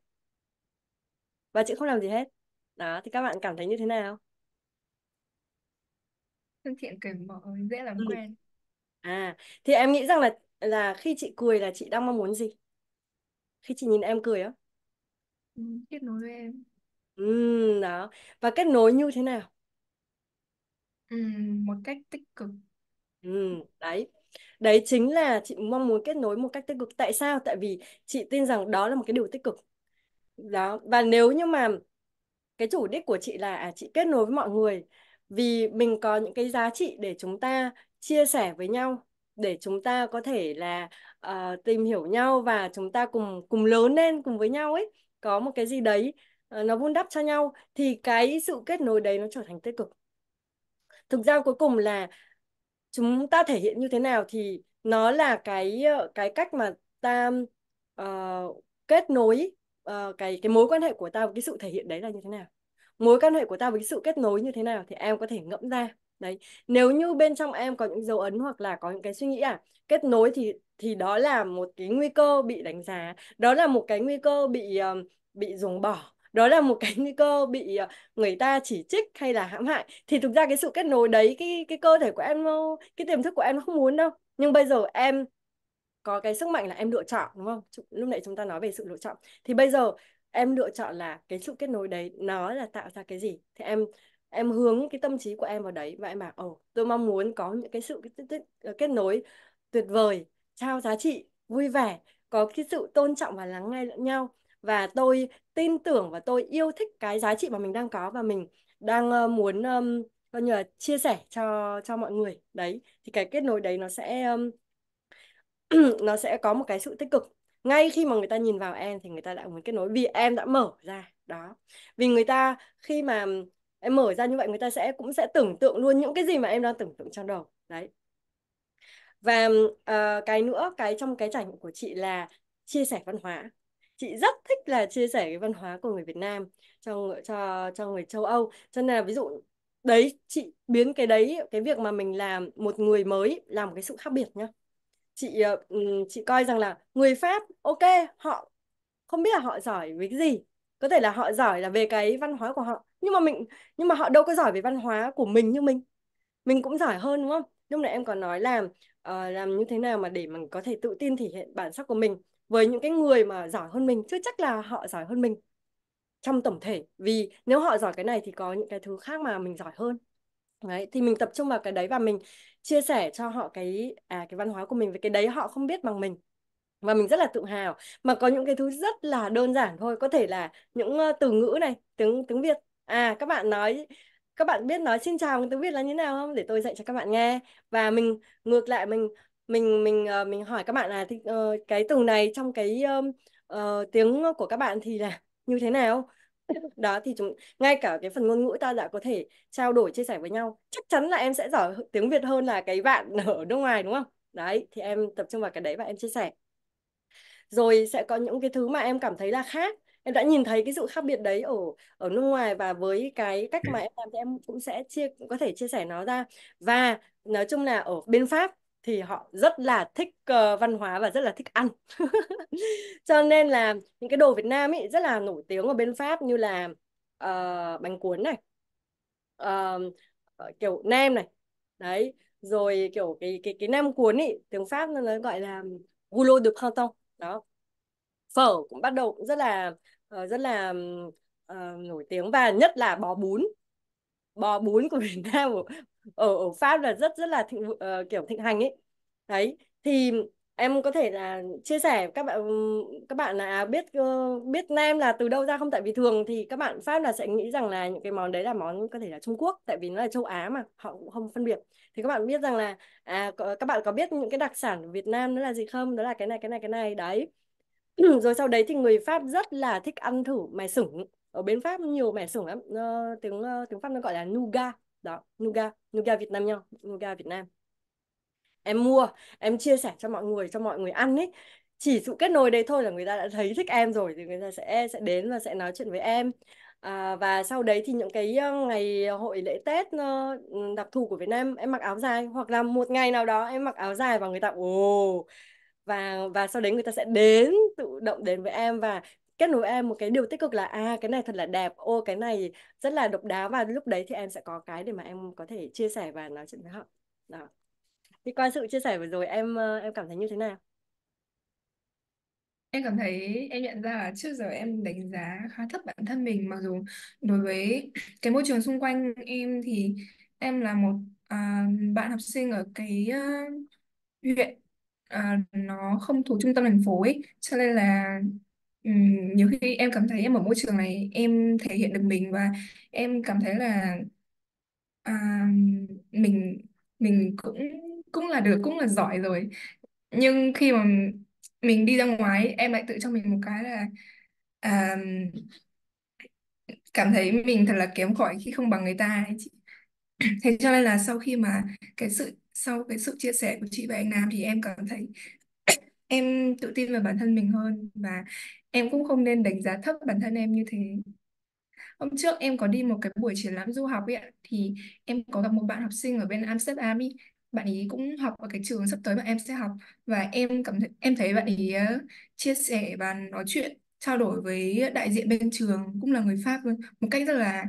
và chị không làm gì hết đó thì các bạn cảm thấy như thế nào thân thiện cởi mở dễ làm ừ. quen à thì em nghĩ rằng là là khi chị cười là chị đang mong muốn gì khi chị nhìn em cười á ừ, kết nối với em ừ, đó và kết nối như thế nào Ừm, một cách tích cực Ừ, đấy. Đấy chính là chị mong muốn kết nối một cách tích cực. Tại sao? Tại vì chị tin rằng đó là một cái điều tích cực. Đó. Và nếu như mà cái chủ đích của chị là à, chị kết nối với mọi người vì mình có những cái giá trị để chúng ta chia sẻ với nhau, để chúng ta có thể là ờ, tìm hiểu nhau và chúng ta cùng cùng lớn lên cùng với nhau ấy, có một cái gì đấy ờ, nó vun đắp cho nhau thì cái sự kết nối đấy nó trở thành tích cực thực ra cuối cùng là chúng ta thể hiện như thế nào thì nó là cái ờ, cái cách mà ta uh, kết nối uh, cái cái mối quan hệ của ta với cái sự thể hiện đấy là như thế nào mối quan hệ của ta với cái sự kết nối như thế nào thì em có thể ngẫm ra đấy nếu như bên trong em có những dấu ấn hoặc là có những cái suy nghĩ à kết nối thì thì đó là một cái nguy cơ bị đánh giá đó là một cái nguy cơ bị uh, bị dùng bỏ đó là một cái nguy cơ bị ờ, người ta chỉ trích hay là hãm hại thì thực ra cái sự kết nối đấy cái cái cơ thể của em cái tiềm thức của em nó không muốn đâu nhưng bây giờ em có cái sức mạnh là em lựa chọn đúng không lúc nãy chúng ta nói về sự lựa chọn thì bây giờ em lựa chọn là cái sự kết nối đấy nó là tạo ra cái gì thì em em hướng cái tâm trí của em vào đấy và em bảo ồ tôi mong muốn có những cái sự ờ, kết nối tuyệt vời trao giá trị vui vẻ có cái sự tôn trọng và lắng nghe lẫn nhau và tôi tin tưởng và tôi yêu thích cái giá trị mà mình đang có và mình đang ờ, muốn um, coi như là chia sẻ cho cho mọi người đấy thì cái kết nối đấy nó sẽ um, nó sẽ có một cái sự tích cực ngay khi mà người ta nhìn vào em thì người ta đã muốn kết nối vì em đã mở ra đó vì người ta khi mà em mở ra như vậy người ta sẽ cũng sẽ tưởng tượng luôn những cái gì mà em đang tưởng tượng trong đầu đấy và uh, cái nữa cái trong cái trải nghiệm của chị là chia sẻ văn hóa chị rất thích là chia sẻ cái văn hóa của người Việt Nam cho cho cho người châu Âu cho nên là ví dụ đấy chị biến cái đấy cái việc mà mình làm một người mới làm một cái sự khác biệt nhá chị ờ, chị coi rằng là người Pháp ok họ không biết là họ giỏi với cái gì có thể là họ giỏi là về cái văn hóa của họ nhưng mà mình nhưng mà họ đâu có giỏi về văn hóa của mình như mình mình cũng giỏi hơn đúng không lúc nãy em còn nói làm uh, ờ, làm như thế nào mà để mình có thể tự tin thể hiện bản sắc của mình với những cái người mà giỏi hơn mình chưa chắc là họ giỏi hơn mình trong tổng thể vì nếu họ giỏi cái này thì có những cái thứ khác mà mình giỏi hơn đấy thì mình tập trung vào cái đấy và mình chia sẻ cho họ cái à cái văn hóa của mình về cái đấy họ không biết bằng mình và mình rất là tự hào mà có những cái thứ rất là đơn giản thôi có thể là những từ ngữ này tiếng tiếng việt à các bạn nói các bạn biết nói xin chào tiếng việt là như nào không để tôi dạy cho các bạn nghe và mình ngược lại mình mình mình ờ, mình hỏi các bạn là thì, ờ, cái từ này trong cái ờm, ờ, tiếng của các bạn thì là như thế nào? Đó thì chúng ngay cả cái phần ngôn ngữ ta đã có thể trao đổi chia sẻ với nhau. Chắc chắn là em sẽ giỏi tiếng Việt hơn là cái bạn ở nước ngoài đúng không? Đấy, thì em tập trung vào cái đấy và em chia sẻ. Rồi sẽ có những cái thứ mà em cảm thấy là khác. Em đã nhìn thấy cái sự khác biệt đấy ở ở nước ngoài và với cái cách ừ. mà em làm thì em cũng sẽ chia cũng có thể chia sẻ nó ra. Và nói chung là ở bên Pháp thì họ rất là thích uh, văn hóa và rất là thích ăn cho nên là những cái đồ Việt Nam ấy rất là nổi tiếng ở bên Pháp như là uh, bánh cuốn này uh, kiểu nem này đấy rồi kiểu cái cái cái nem cuốn ấy tiếng Pháp nó gọi là goulot de printemps đó phở cũng bắt đầu cũng rất là uh, rất là uh, nổi tiếng và nhất là bò bún bò bún của Việt Nam ở, ở, Pháp là rất rất là thịnh, uh, kiểu thịnh hành ấy đấy thì em có thể là chia sẻ các bạn các bạn là biết uh, biết nem là từ đâu ra không tại vì thường thì các bạn Pháp là sẽ nghĩ rằng là những cái món đấy là món có thể là Trung Quốc tại vì nó là châu Á mà họ cũng không phân biệt thì các bạn biết rằng là à, các bạn có biết những cái đặc sản của Việt Nam đó là gì không đó là cái này cái này cái này đấy rồi sau đấy thì người Pháp rất là thích ăn thử mè sửng ở bên pháp nhiều mẻ xưởng lắm uh, tiếng uh, tiếng pháp nó gọi là nuga đó nuga nuga Việt Nam nha nuga Việt Nam em mua em chia sẻ cho mọi người cho mọi người ăn ấy chỉ sự kết nối đấy thôi là người ta đã thấy thích em rồi thì người ta sẽ sẽ đến và sẽ nói chuyện với em à, và sau đấy thì những cái ờ, ngày hội lễ Tết đặc thù của Việt Nam em mặc áo dài hoặc là một ngày nào đó em mặc áo dài và người ta ồ và và sau đấy người ta sẽ đến tự động đến với em và kết nối em một cái điều tích cực là à cái này thật là đẹp ô cái này rất là độc đáo và lúc đấy thì em sẽ có cái để mà em có thể chia sẻ và nói chuyện với họ đó thì qua sự chia sẻ vừa rồi em ờ, em cảm thấy như thế nào Em cảm thấy em nhận ra là trước giờ em đánh giá khá thấp bản thân mình mặc dù đối với cái môi trường xung quanh em thì em là một à, bạn học sinh ở cái uh, huyện à, nó không thuộc trung tâm thành phố ấy cho nên là nhiều khi em cảm thấy em ở môi trường này em thể hiện được mình và em cảm thấy là à, mình mình cũng cũng là được cũng là giỏi rồi nhưng khi mà mình đi ra ngoài em lại tự cho mình một cái là à, cảm thấy mình thật là kém cỏi khi không bằng người ta ấy chị thế cho nên là sau khi mà cái sự sau cái sự chia sẻ của chị và anh Nam thì em cảm thấy em tự tin vào bản thân mình hơn và em cũng không nên đánh giá thấp bản thân em như thế hôm trước em có đi một cái buổi triển lãm du học ấy ạ thì em có gặp một bạn học sinh ở bên Amsterdam ý bạn ấy cũng học ở cái trường sắp tới mà em sẽ học và em cảm thấy em thấy bạn ấy ờ, chia sẻ và nói chuyện trao đổi với đại diện bên trường cũng là người Pháp luôn một cách rất là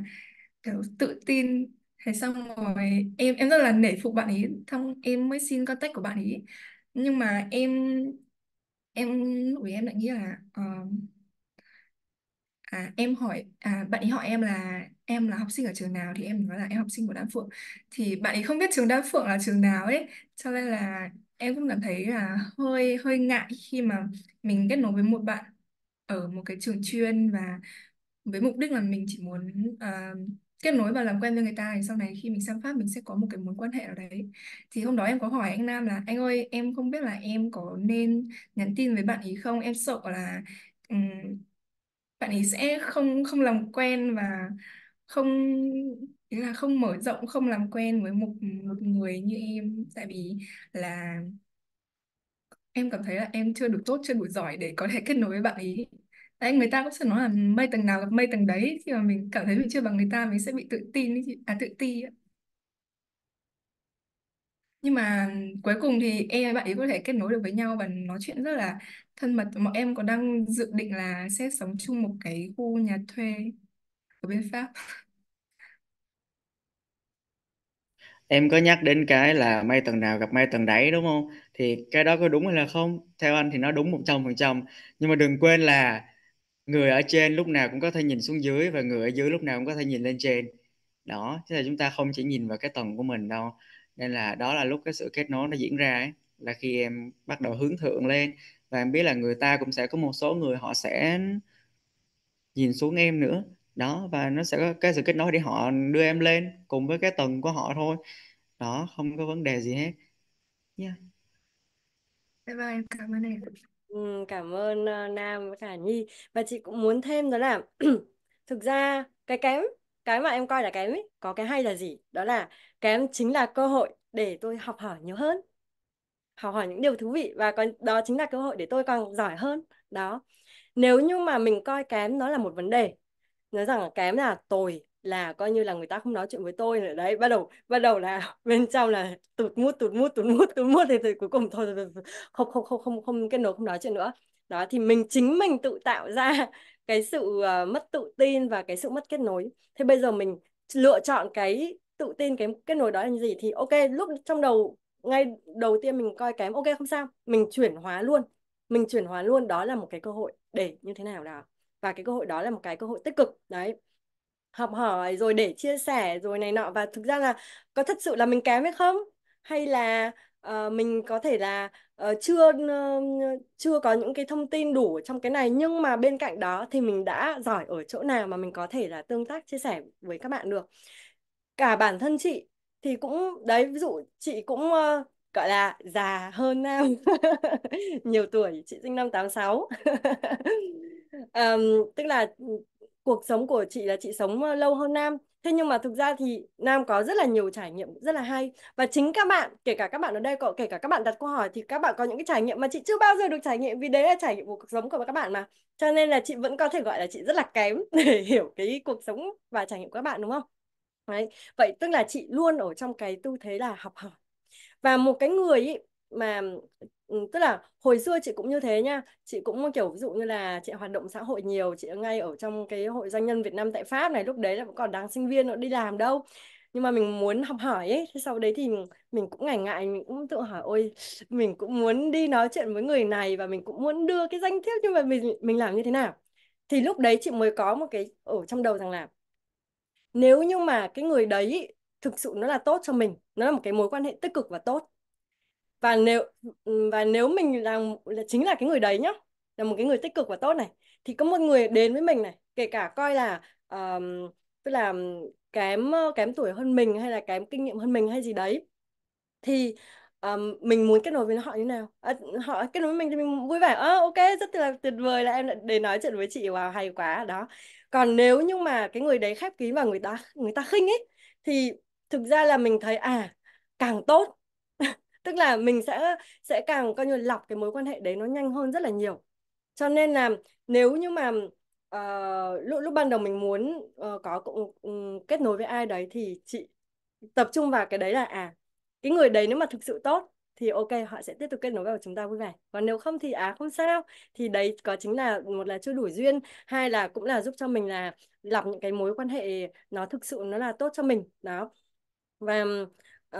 kiểu tự tin thế xong rồi em em rất là nể phục bạn ấy xong em mới xin contact của bạn ấy nhưng mà em em lúc đấy em lại nghĩ là ờ, à em hỏi à bạn ấy hỏi em là em là học sinh ở trường nào thì em nói là em học sinh của Đan Phượng thì bạn ấy không biết trường Đan Phượng là trường nào ấy cho nên là em cũng cảm thấy là hơi hơi ngại khi mà mình kết nối với một bạn ở một cái trường chuyên và với mục đích là mình chỉ muốn à, kết nối và làm quen với người ta thì sau này khi mình sang Pháp mình sẽ có một cái mối quan hệ ở đấy thì hôm đó em có hỏi anh Nam là anh ơi em không biết là em có nên nhắn tin với bạn ý không em sợ là ừm, bạn ý sẽ không không làm quen và không ý là không mở rộng không làm quen với một một người như em tại vì là em cảm thấy là em chưa được tốt chưa đủ giỏi để có thể kết nối với bạn ý Đấy, người ta cũng sẽ nói là mây tầng nào gặp mây tầng đấy khi mà mình cảm thấy mình chưa bằng người ta mình sẽ bị tự tin ấy chị à tự ti ạ. nhưng mà cuối cùng thì em và bạn ấy có thể kết nối được với nhau và nói chuyện rất là thân mật mà em còn đang dự định là sẽ sống chung một cái khu nhà thuê ở bên Pháp Em có nhắc đến cái là may tầng nào gặp may tầng đấy đúng không? Thì cái đó có đúng hay là không? Theo anh thì nó đúng 100%. Nhưng mà đừng quên là người ở trên lúc nào cũng có thể nhìn xuống dưới và người ở dưới lúc nào cũng có thể nhìn lên trên đó thế là chúng ta không chỉ nhìn vào cái tầng của mình đâu nên là đó là lúc cái sự kết nối nó diễn ra ấy, là khi em bắt đầu hướng thượng lên và em biết là người ta cũng sẽ có một số người họ sẽ nhìn xuống em nữa đó và nó sẽ có cái sự kết nối để họ đưa em lên cùng với cái tầng của họ thôi đó không có vấn đề gì hết yeah. Vâng, em cảm ơn em. Ừ, cảm ơn ờ, Nam với cả Nhi và chị cũng muốn thêm đó là thực ra cái kém cái mà em coi là kém ấy có cái hay là gì đó là kém chính là cơ hội để tôi học hỏi nhiều hơn học hỏi những điều thú vị và còn đó chính là cơ hội để tôi còn giỏi hơn đó nếu như mà mình coi kém nó là một vấn đề nói rằng là kém là tồi là coi như là người ta không nói chuyện với tôi nữa đấy bắt đầu bắt đầu là bên trong là tụt mút tụt mút tụt mút tụt mút thì, thì cuối cùng thôi không không không không không kết nối không nói chuyện nữa đó thì mình chính mình tự tạo ra cái sự uh, mất tự tin và cái sự mất kết nối thế bây giờ mình lựa chọn cái tự tin cái kết nối đó là gì thì ok lúc trong đầu ngay đầu tiên mình coi kém ok không sao mình chuyển hóa luôn mình chuyển hóa luôn đó là một cái cơ hội để như thế nào đó và cái cơ hội đó là một cái cơ hội tích cực đấy học hỏi rồi để chia sẻ rồi này nọ và thực ra là có thật sự là mình kém hay không hay là uh, mình có thể là uh, chưa uh, chưa có những cái thông tin đủ trong cái này nhưng mà bên cạnh đó thì mình đã giỏi ở chỗ nào mà mình có thể là tương tác chia sẻ với các bạn được cả bản thân chị thì cũng đấy ví dụ chị cũng uh, gọi là già hơn nam nhiều tuổi chị sinh năm 86 um, tức là ừ, cuộc sống của chị là chị sống lâu hơn Nam thế nhưng mà thực ra thì Nam có rất là nhiều trải nghiệm rất là hay và chính các bạn kể cả các bạn ở đây kể cả các bạn đặt câu hỏi thì các bạn có những cái trải nghiệm mà chị chưa bao giờ được trải nghiệm vì đấy là trải nghiệm của cuộc sống của các bạn mà cho nên là chị vẫn có thể gọi là chị rất là kém để hiểu cái cuộc sống và trải nghiệm của các bạn đúng không đấy vậy tức là chị luôn ở trong cái tư thế là học hỏi và một cái người ý mà Ừ, tức là hồi xưa chị cũng như thế nha chị cũng kiểu ví dụ như là chị hoạt động xã hội nhiều chị ngay ở trong cái hội doanh nhân Việt Nam tại Pháp này lúc đấy là vẫn còn đang sinh viên nó đi làm đâu nhưng mà mình muốn học hỏi ấy thế sau đấy thì mình, mình cũng ngại ngại mình cũng tự hỏi ôi mình cũng muốn đi nói chuyện với người này và mình cũng muốn đưa cái danh thiếp nhưng mà mình mình làm như thế nào thì lúc đấy chị mới có một cái ở trong đầu rằng là nếu như mà cái người đấy thực sự nó là tốt cho mình nó là một cái mối quan hệ tích cực và tốt và nếu và nếu mình là, là chính là cái người đấy nhá là một cái người tích cực và tốt này thì có một người đến với mình này kể cả coi là um, tức là kém kém tuổi hơn mình hay là kém kinh nghiệm hơn mình hay gì đấy thì um, mình muốn kết nối với họ như nào à, họ kết nối với mình thì mình vui vẻ à, ok rất là tuyệt vời là em đã đến nói chuyện với chị wow hay quá đó còn nếu như mà cái người đấy khép kín và người ta người ta khinh ấy thì thực ra là mình thấy à càng tốt tức là mình sẽ sẽ càng coi như lọc cái mối quan hệ đấy nó nhanh hơn rất là nhiều cho nên là nếu như mà uh, lúc lúc ban đầu mình muốn uh, có um, kết nối với ai đấy thì chị tập trung vào cái đấy là à cái người đấy nếu mà thực sự tốt thì ok họ sẽ tiếp tục kết nối với chúng ta vui vẻ còn nếu không thì à không sao thì đấy có chính là một là chưa đủ duyên hai là cũng là giúp cho mình là lọc những cái mối quan hệ nó thực sự nó là tốt cho mình đó và uh,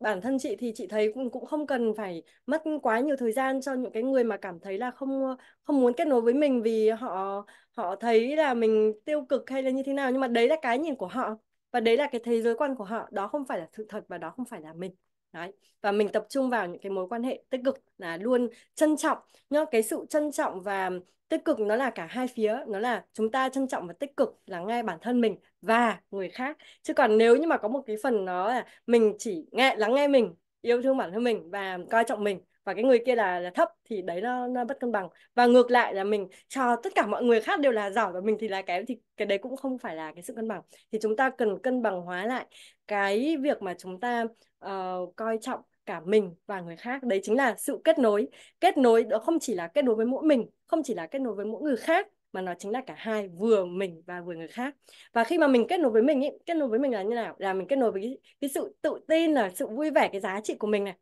bản thân chị thì chị thấy cũng cũng không cần phải mất quá nhiều thời gian cho những cái người mà cảm thấy là không không muốn kết nối với mình vì họ họ thấy là mình tiêu cực hay là như thế nào nhưng mà đấy là cái nhìn của họ và đấy là cái thế giới quan của họ đó không phải là sự thật và đó không phải là mình Đấy. và mình tập trung vào những cái mối quan hệ tích cực là luôn trân trọng nhá cái sự trân trọng và tích cực nó là cả hai phía nó là chúng ta trân trọng và tích cực là ngay bản thân mình và người khác chứ còn nếu như mà có một cái phần nó là mình chỉ nghe lắng nghe mình yêu thương bản thân mình và coi trọng mình và cái người kia là, là thấp thì đấy nó, nó bất cân bằng và ngược lại là mình cho tất cả mọi người khác đều là giỏi và mình thì là kém thì cái đấy cũng không phải là cái sự cân bằng thì chúng ta cần cân bằng hóa lại cái việc mà chúng ta uh, coi trọng cả mình và người khác đấy chính là sự kết nối kết nối đó không chỉ là kết nối với mỗi mình không chỉ là kết nối với mỗi người khác mà nó chính là cả hai vừa mình và vừa người khác và khi mà mình kết nối với mình ý, kết nối với mình là như nào là mình kết nối với cái, cái sự tự tin là sự vui vẻ cái giá trị của mình này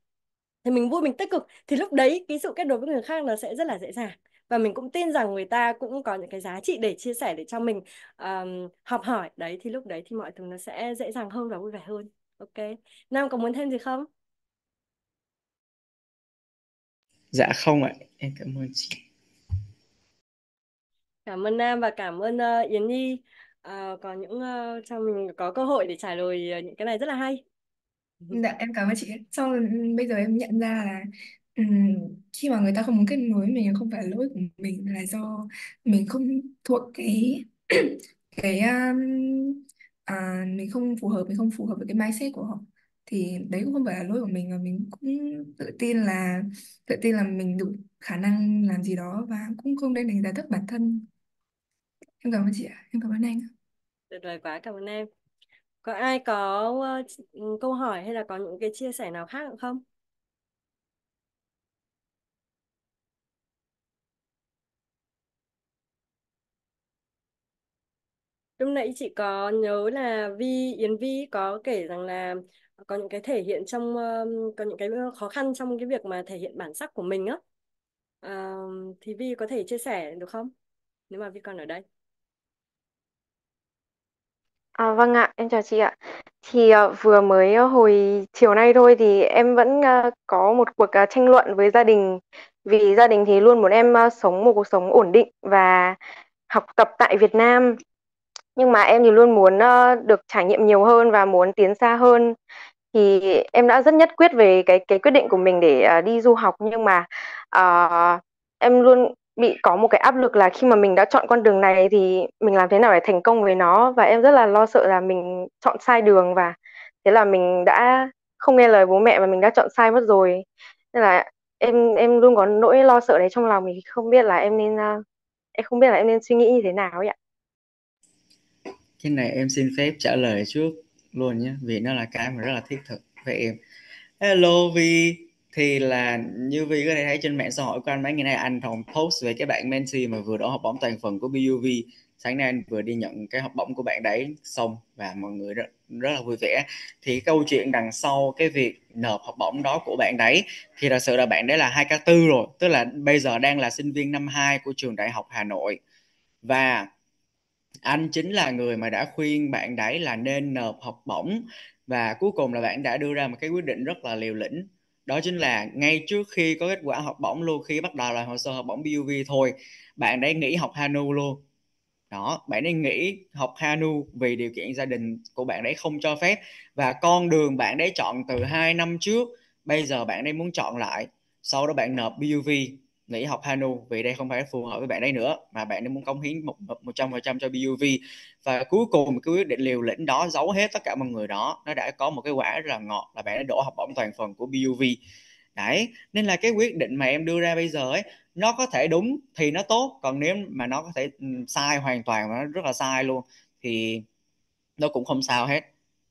thì mình vui mình tích cực thì lúc đấy ví dụ kết nối với người khác nó sẽ rất là dễ dàng và mình cũng tin rằng người ta cũng có những cái giá trị để chia sẻ để cho mình um, học hỏi đấy thì lúc đấy thì mọi thứ nó sẽ dễ dàng hơn và vui vẻ hơn ok nam có muốn thêm gì không dạ không ạ em cảm ơn chị cảm ơn nam và cảm ơn uh, yến nhi uh, có những uh, cho mình có cơ hội để trả lời những cái này rất là hay Dạ em cảm ơn chị. Sau ừ, bây giờ em nhận ra là ừm, khi mà người ta không muốn kết nối mình không phải lỗi của mình là do mình không thuộc cái cái um, à, mình không phù hợp mình không phù hợp với cái mindset của họ thì đấy cũng không phải là lỗi của mình và mình cũng tự tin là tự tin là mình đủ khả năng làm gì đó và cũng không nên đánh giá thấp bản thân. Em cảm ơn chị ạ. Em cảm ơn anh. Tuyệt vời quá, cảm ơn em. Có ai có uh, câu hỏi hay là có những cái chia sẻ nào khác không? Lúc nãy chị có nhớ là Vi Yến Vi có kể rằng là có những cái thể hiện trong uh, có những cái ờ, khó khăn trong cái việc mà thể hiện bản sắc của mình á. Uh, thì Vi có thể chia sẻ được không? Nếu mà Vi còn ở đây. À, vâng ạ, em chào chị ạ. Thì ờ, vừa mới ờ, hồi chiều nay thôi thì em vẫn ờ, có một cuộc ờ, tranh luận với gia đình vì gia đình thì luôn muốn em ờ, sống một cuộc sống ổn định và học tập tại Việt Nam nhưng mà em thì luôn muốn ờ, được trải nghiệm nhiều hơn và muốn tiến xa hơn thì em đã rất nhất quyết về cái cái quyết định của mình để ờ, đi du học nhưng mà ờ, em luôn bị có một cái áp lực là khi mà mình đã chọn con đường này thì mình làm thế nào để thành công với nó và em rất là lo sợ là mình chọn sai đường và thế là mình đã không nghe lời bố mẹ và mình đã chọn sai mất rồi nên là em em luôn có nỗi lo sợ đấy trong lòng mình không biết là em nên ờ, em không biết là em nên suy nghĩ như thế nào ấy ạ cái này em xin phép trả lời trước luôn nhé vì nó là cái mà rất là thiết thực với em hello Vi thì là như Vi có thể thấy trên mạng xã hội của anh mấy ngày nay anh còn post về cái bạn mentee mà vừa đó học bổng toàn phần của BUV sáng nay anh vừa đi nhận cái học bổng của bạn đấy xong và mọi người rất, rất là vui vẻ thì câu chuyện đằng sau cái việc nộp học bổng đó của bạn đấy thì thật sự là bạn đấy là hai k tư rồi tức là bây giờ đang là sinh viên năm 2 của trường đại học Hà Nội và anh chính là người mà đã khuyên bạn đấy là nên nộp học bổng và cuối cùng là bạn đã đưa ra một cái quyết định rất là liều lĩnh đó chính là ngay trước khi có kết quả học bổng luôn khi bắt đầu là hồ sơ học bổng BUV thôi bạn đã nghỉ học Hanu luôn đó bạn ấy nghỉ học Hanu vì điều kiện gia đình của bạn đấy không cho phép và con đường bạn đấy chọn từ 2 năm trước bây giờ bạn đấy muốn chọn lại sau đó bạn nộp BUV nghỉ học Hanu vì đây không phải phù hợp với bạn đấy nữa mà bạn đang muốn cống hiến một một trăm phần trăm cho BUV và cuối cùng cái quyết định liều lĩnh đó giấu hết tất cả mọi người đó nó đã có một cái quả rất là ngọt là bạn đã đổ học bổng toàn phần của BUV đấy nên là cái quyết định mà em đưa ra bây giờ ấy nó có thể đúng thì nó tốt còn nếu mà nó có thể ừ, sai hoàn toàn mà nó rất là sai luôn thì nó cũng không sao hết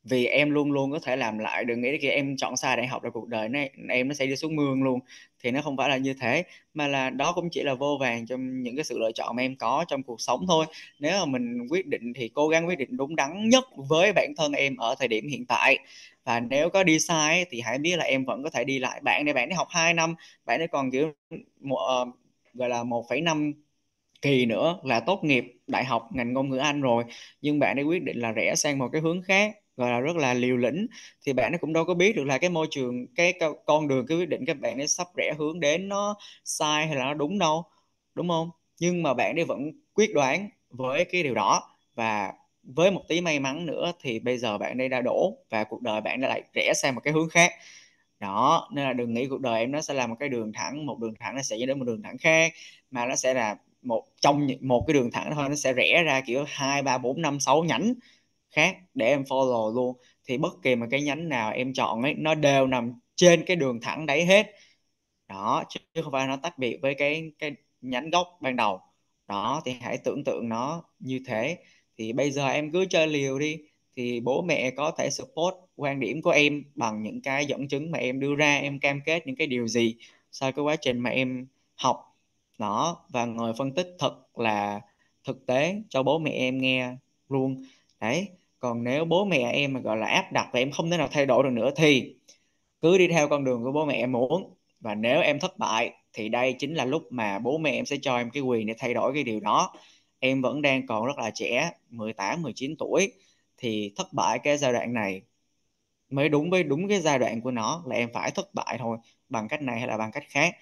vì em luôn luôn có thể làm lại đừng nghĩ là em chọn sai đại học là cuộc đời này em nó sẽ đi xuống mương luôn thì nó không phải là như thế mà là đó cũng chỉ là vô vàng trong những cái sự lựa chọn mà em có trong cuộc sống thôi nếu mà mình quyết định thì cố gắng quyết định đúng đắn nhất với bản thân em ở thời điểm hiện tại và nếu có đi sai thì hãy biết là em vẫn có thể đi lại bạn này bạn đi học 2 năm bạn ấy còn kiểu một, uh, gọi là năm kỳ nữa là tốt nghiệp đại học ngành ngôn ngữ Anh rồi nhưng bạn ấy quyết định là rẽ sang một cái hướng khác gọi là rất là liều lĩnh thì bạn nó cũng đâu có biết được là cái môi trường cái con đường cái quyết định các bạn ấy sắp rẽ hướng đến nó sai hay là nó đúng đâu đúng không nhưng mà bạn ấy vẫn quyết đoán với cái điều đó và với một tí may mắn nữa thì bây giờ bạn đây đã đổ và cuộc đời bạn đã lại rẽ sang một cái hướng khác đó nên là đừng nghĩ cuộc đời em nó sẽ là một cái đường thẳng một đường thẳng nó sẽ dẫn đến một đường thẳng khác mà nó sẽ là một trong một cái đường thẳng thôi nó sẽ rẽ ra kiểu hai ba bốn năm sáu nhánh khác để em follow luôn thì bất kỳ một cái nhánh nào em chọn ấy nó đều nằm trên cái đường thẳng đấy hết đó chứ không phải nó tách biệt với cái cái nhánh gốc ban đầu đó thì hãy tưởng tượng nó như thế thì bây giờ em cứ chơi liều đi thì bố mẹ có thể support quan điểm của em bằng những cái dẫn chứng mà em đưa ra em cam kết những cái điều gì sau cái quá trình mà em học nó và ngồi phân tích thật là thực tế cho bố mẹ em nghe luôn đấy còn nếu bố mẹ em mà gọi là áp đặt và em không thể nào thay đổi được nữa thì cứ đi theo con đường của bố mẹ em muốn và nếu em thất bại thì đây chính là lúc mà bố mẹ em sẽ cho em cái quyền để thay đổi cái điều đó em vẫn đang còn rất là trẻ 18 19 tuổi thì thất bại cái giai đoạn này mới đúng với đúng cái giai đoạn của nó là em phải thất bại thôi bằng cách này hay là bằng cách khác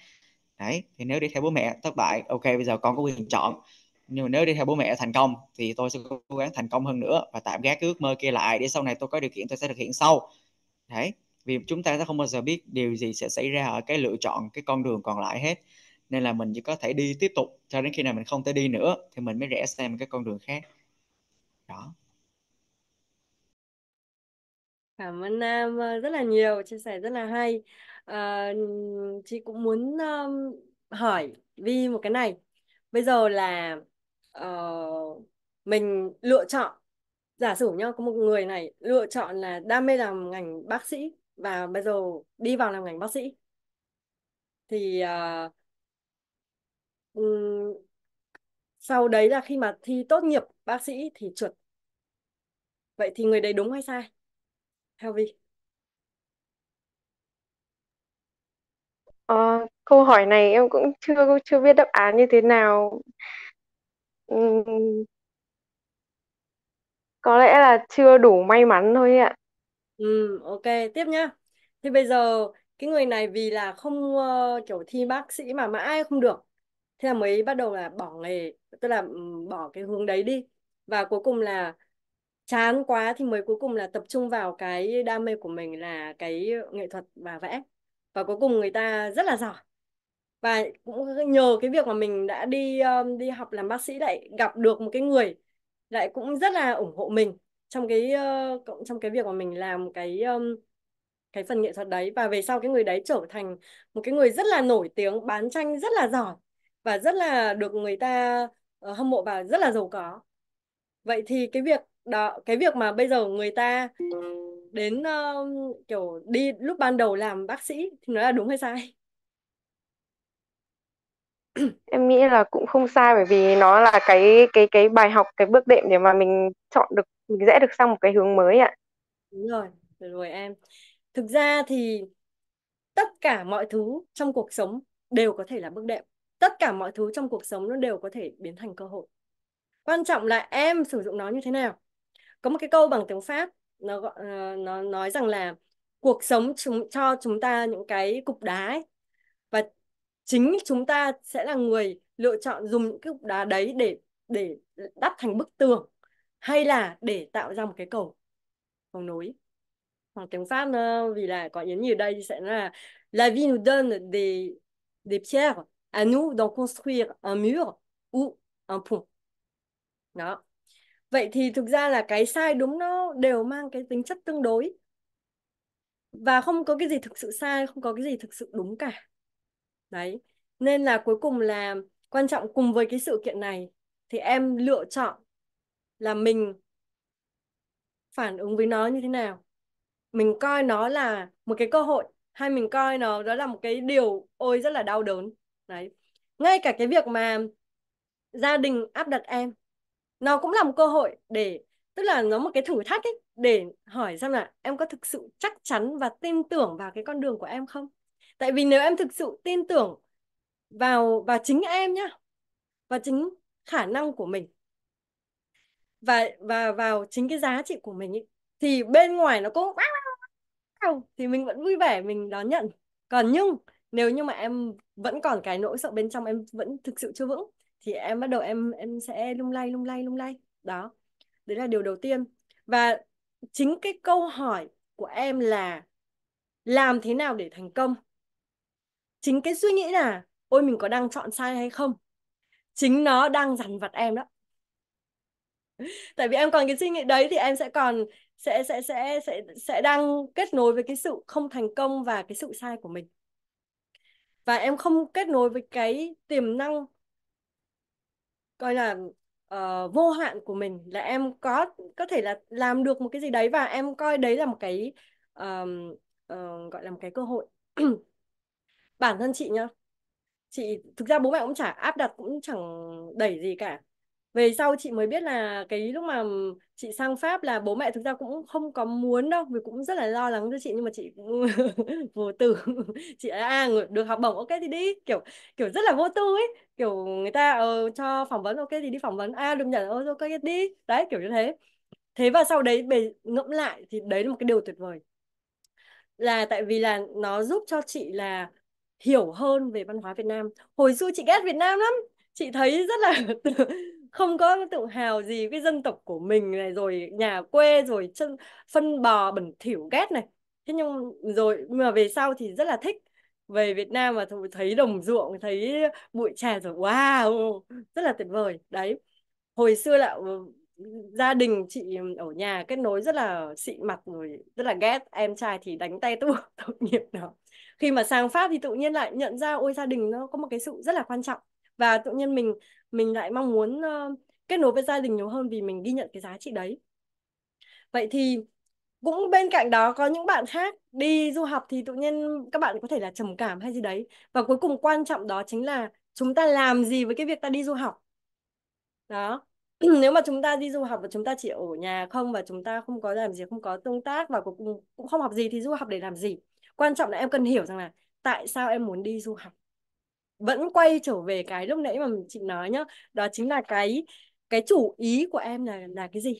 đấy thì nếu đi theo bố mẹ thất bại ok bây giờ con có quyền chọn nhưng mà nếu đi theo bố mẹ thành công thì tôi sẽ cố gắng thành công hơn nữa và tạm gác cái ước mơ kia lại để sau này tôi có điều kiện tôi sẽ thực hiện sau đấy vì chúng ta sẽ không bao giờ biết điều gì sẽ xảy ra ở cái lựa chọn cái con đường còn lại hết nên là mình chỉ có thể đi tiếp tục cho đến khi nào mình không thể đi nữa thì mình mới rẽ xem một cái con đường khác đó cảm ơn Nam ờ, rất là nhiều chia sẻ rất là hay à, chị cũng muốn um, hỏi Vi một cái này bây giờ là uh, mình lựa chọn giả sử nhá có một người này lựa chọn là đam mê làm ngành bác sĩ và bây giờ đi vào làm ngành bác sĩ thì uh, um, sau đấy là khi mà thi tốt nghiệp bác sĩ thì trượt vậy thì người đấy đúng hay sai theo vi à, ờ, câu hỏi này em cũng chưa chưa biết đáp án như thế nào Ừm, có lẽ là chưa đủ may mắn thôi ạ. Ừ, ok, tiếp nhá. Thì bây giờ cái người này vì là không ờ, kiểu thi bác sĩ mà mãi không được. Thế là mới bắt đầu là bỏ nghề, tức là ừ, bỏ cái hướng đấy đi. Và cuối cùng là chán quá thì mới cuối cùng là tập trung vào cái đam mê của mình là cái nghệ thuật và vẽ. Và cuối cùng người ta rất là giỏi và cũng nhờ cái việc mà mình đã đi um, đi học làm bác sĩ lại gặp được một cái người lại cũng rất là ủng hộ mình trong cái uh, trong cái việc mà mình làm cái um, cái phần nghệ thuật đấy và về sau cái người đấy trở thành một cái người rất là nổi tiếng bán tranh rất là giỏi và rất là được người ta uh, hâm mộ và rất là giàu có vậy thì cái việc đó cái việc mà bây giờ người ta đến uh, kiểu đi lúc ban đầu làm bác sĩ thì nó là đúng hay sai em nghĩ là cũng không sai bởi vì nó là cái cái cái bài học cái bước đệm để mà mình chọn được mình rẽ được sang một cái hướng mới ạ đúng rồi đúng rồi em thực ra thì tất cả mọi thứ trong cuộc sống đều có thể là bước đệm tất cả mọi thứ trong cuộc sống nó đều có thể biến thành cơ hội quan trọng là em sử dụng nó như thế nào có một cái câu bằng tiếng pháp nó ờ, nó nói rằng là cuộc sống chúng cho chúng ta những cái cục đá ấy, và chính chúng ta sẽ là người lựa chọn dùng những cái cục đá đấy để để đắp thành bức tường hay là để tạo ra một cái cầu cầu nối hoặc tiếng Pháp nữa, vì là có Yến như đây thì sẽ là La vie nous donne des, des pierres à nous d'en construire un mur ou un pont. Đó. Vậy thì thực ra là cái sai đúng nó đều mang cái tính chất tương đối. Và không có cái gì thực sự sai, không có cái gì thực sự đúng cả đấy nên là cuối cùng là quan trọng cùng với cái sự kiện này thì em lựa chọn là mình phản ứng với nó như thế nào mình coi nó là một cái cơ hội hay mình coi nó đó là một cái điều ôi rất là đau đớn đấy ngay cả cái việc mà gia đình áp đặt em nó cũng là một cơ hội để tức là nó một cái thử thách ấy để hỏi xem là em có thực sự chắc chắn và tin tưởng vào cái con đường của em không tại vì nếu em thực sự tin tưởng vào vào chính em nhá và chính khả năng của mình và và vào chính cái giá trị của mình ấy, thì bên ngoài nó cũng thì mình vẫn vui vẻ mình đón nhận còn nhưng nếu như mà em vẫn còn cái nỗi sợ bên trong em vẫn thực sự chưa vững thì em bắt đầu em em sẽ lung lay lung lay lung lay đó đấy là điều đầu tiên và chính cái câu hỏi của em là làm thế nào để thành công chính cái suy nghĩ là ôi mình có đang chọn sai hay không chính nó đang dằn vặt em đó tại vì em còn cái suy nghĩ đấy thì em sẽ còn sẽ sẽ sẽ sẽ sẽ đang kết nối với cái sự không thành công và cái sự sai của mình và em không kết nối với cái tiềm năng coi là uh, vô hạn của mình là em có có thể là làm được một cái gì đấy và em coi đấy là một cái uh, uh, gọi là một cái cơ hội bản thân chị nhá chị thực ra bố mẹ cũng chả áp đặt cũng chẳng đẩy gì cả về sau chị mới biết là cái lúc mà chị sang Pháp là bố mẹ thực ra cũng không có muốn đâu vì cũng rất là lo lắng cho chị nhưng mà chị cũng vô tư chị à được học bổng ok thì đi kiểu kiểu rất là vô tư ấy kiểu người ta ờ, cho phỏng vấn ok thì đi phỏng vấn a à, được nhận ờ, ok thì đi đấy kiểu như thế thế và sau đấy về ngẫm lại thì đấy là một cái điều tuyệt vời là tại vì là nó giúp cho chị là hiểu hơn về văn hóa Việt Nam hồi xưa chị ghét Việt Nam lắm chị thấy rất là không có tự hào gì cái dân tộc của mình này rồi nhà quê rồi chân phân bò bẩn thỉu ghét này thế nhưng rồi mà về sau thì rất là thích về Việt Nam và thấy đồng ruộng thấy bụi trà rồi wow rất là tuyệt vời đấy hồi xưa là ừ, gia đình chị ở nhà kết nối rất là xịn mặt rồi rất là ghét em trai thì đánh tay tôi tội nghiệp đó khi mà sang pháp thì tự nhiên lại nhận ra ôi gia đình nó có một cái sự rất là quan trọng và tự nhiên mình mình lại mong muốn uh, kết nối với gia đình nhiều hơn vì mình ghi nhận cái giá trị đấy vậy thì cũng bên cạnh đó có những bạn khác đi du học thì tự nhiên các bạn có thể là trầm cảm hay gì đấy và cuối cùng quan trọng đó chính là chúng ta làm gì với cái việc ta đi du học đó nếu mà chúng ta đi du học và chúng ta chỉ ở nhà không và chúng ta không có làm gì không có tương tác và cũng cũng không học gì thì du học để làm gì quan trọng là em cần hiểu rằng là tại sao em muốn đi du học vẫn quay trở về cái lúc nãy mà chị nói nhá đó chính là cái cái chủ ý của em là là cái gì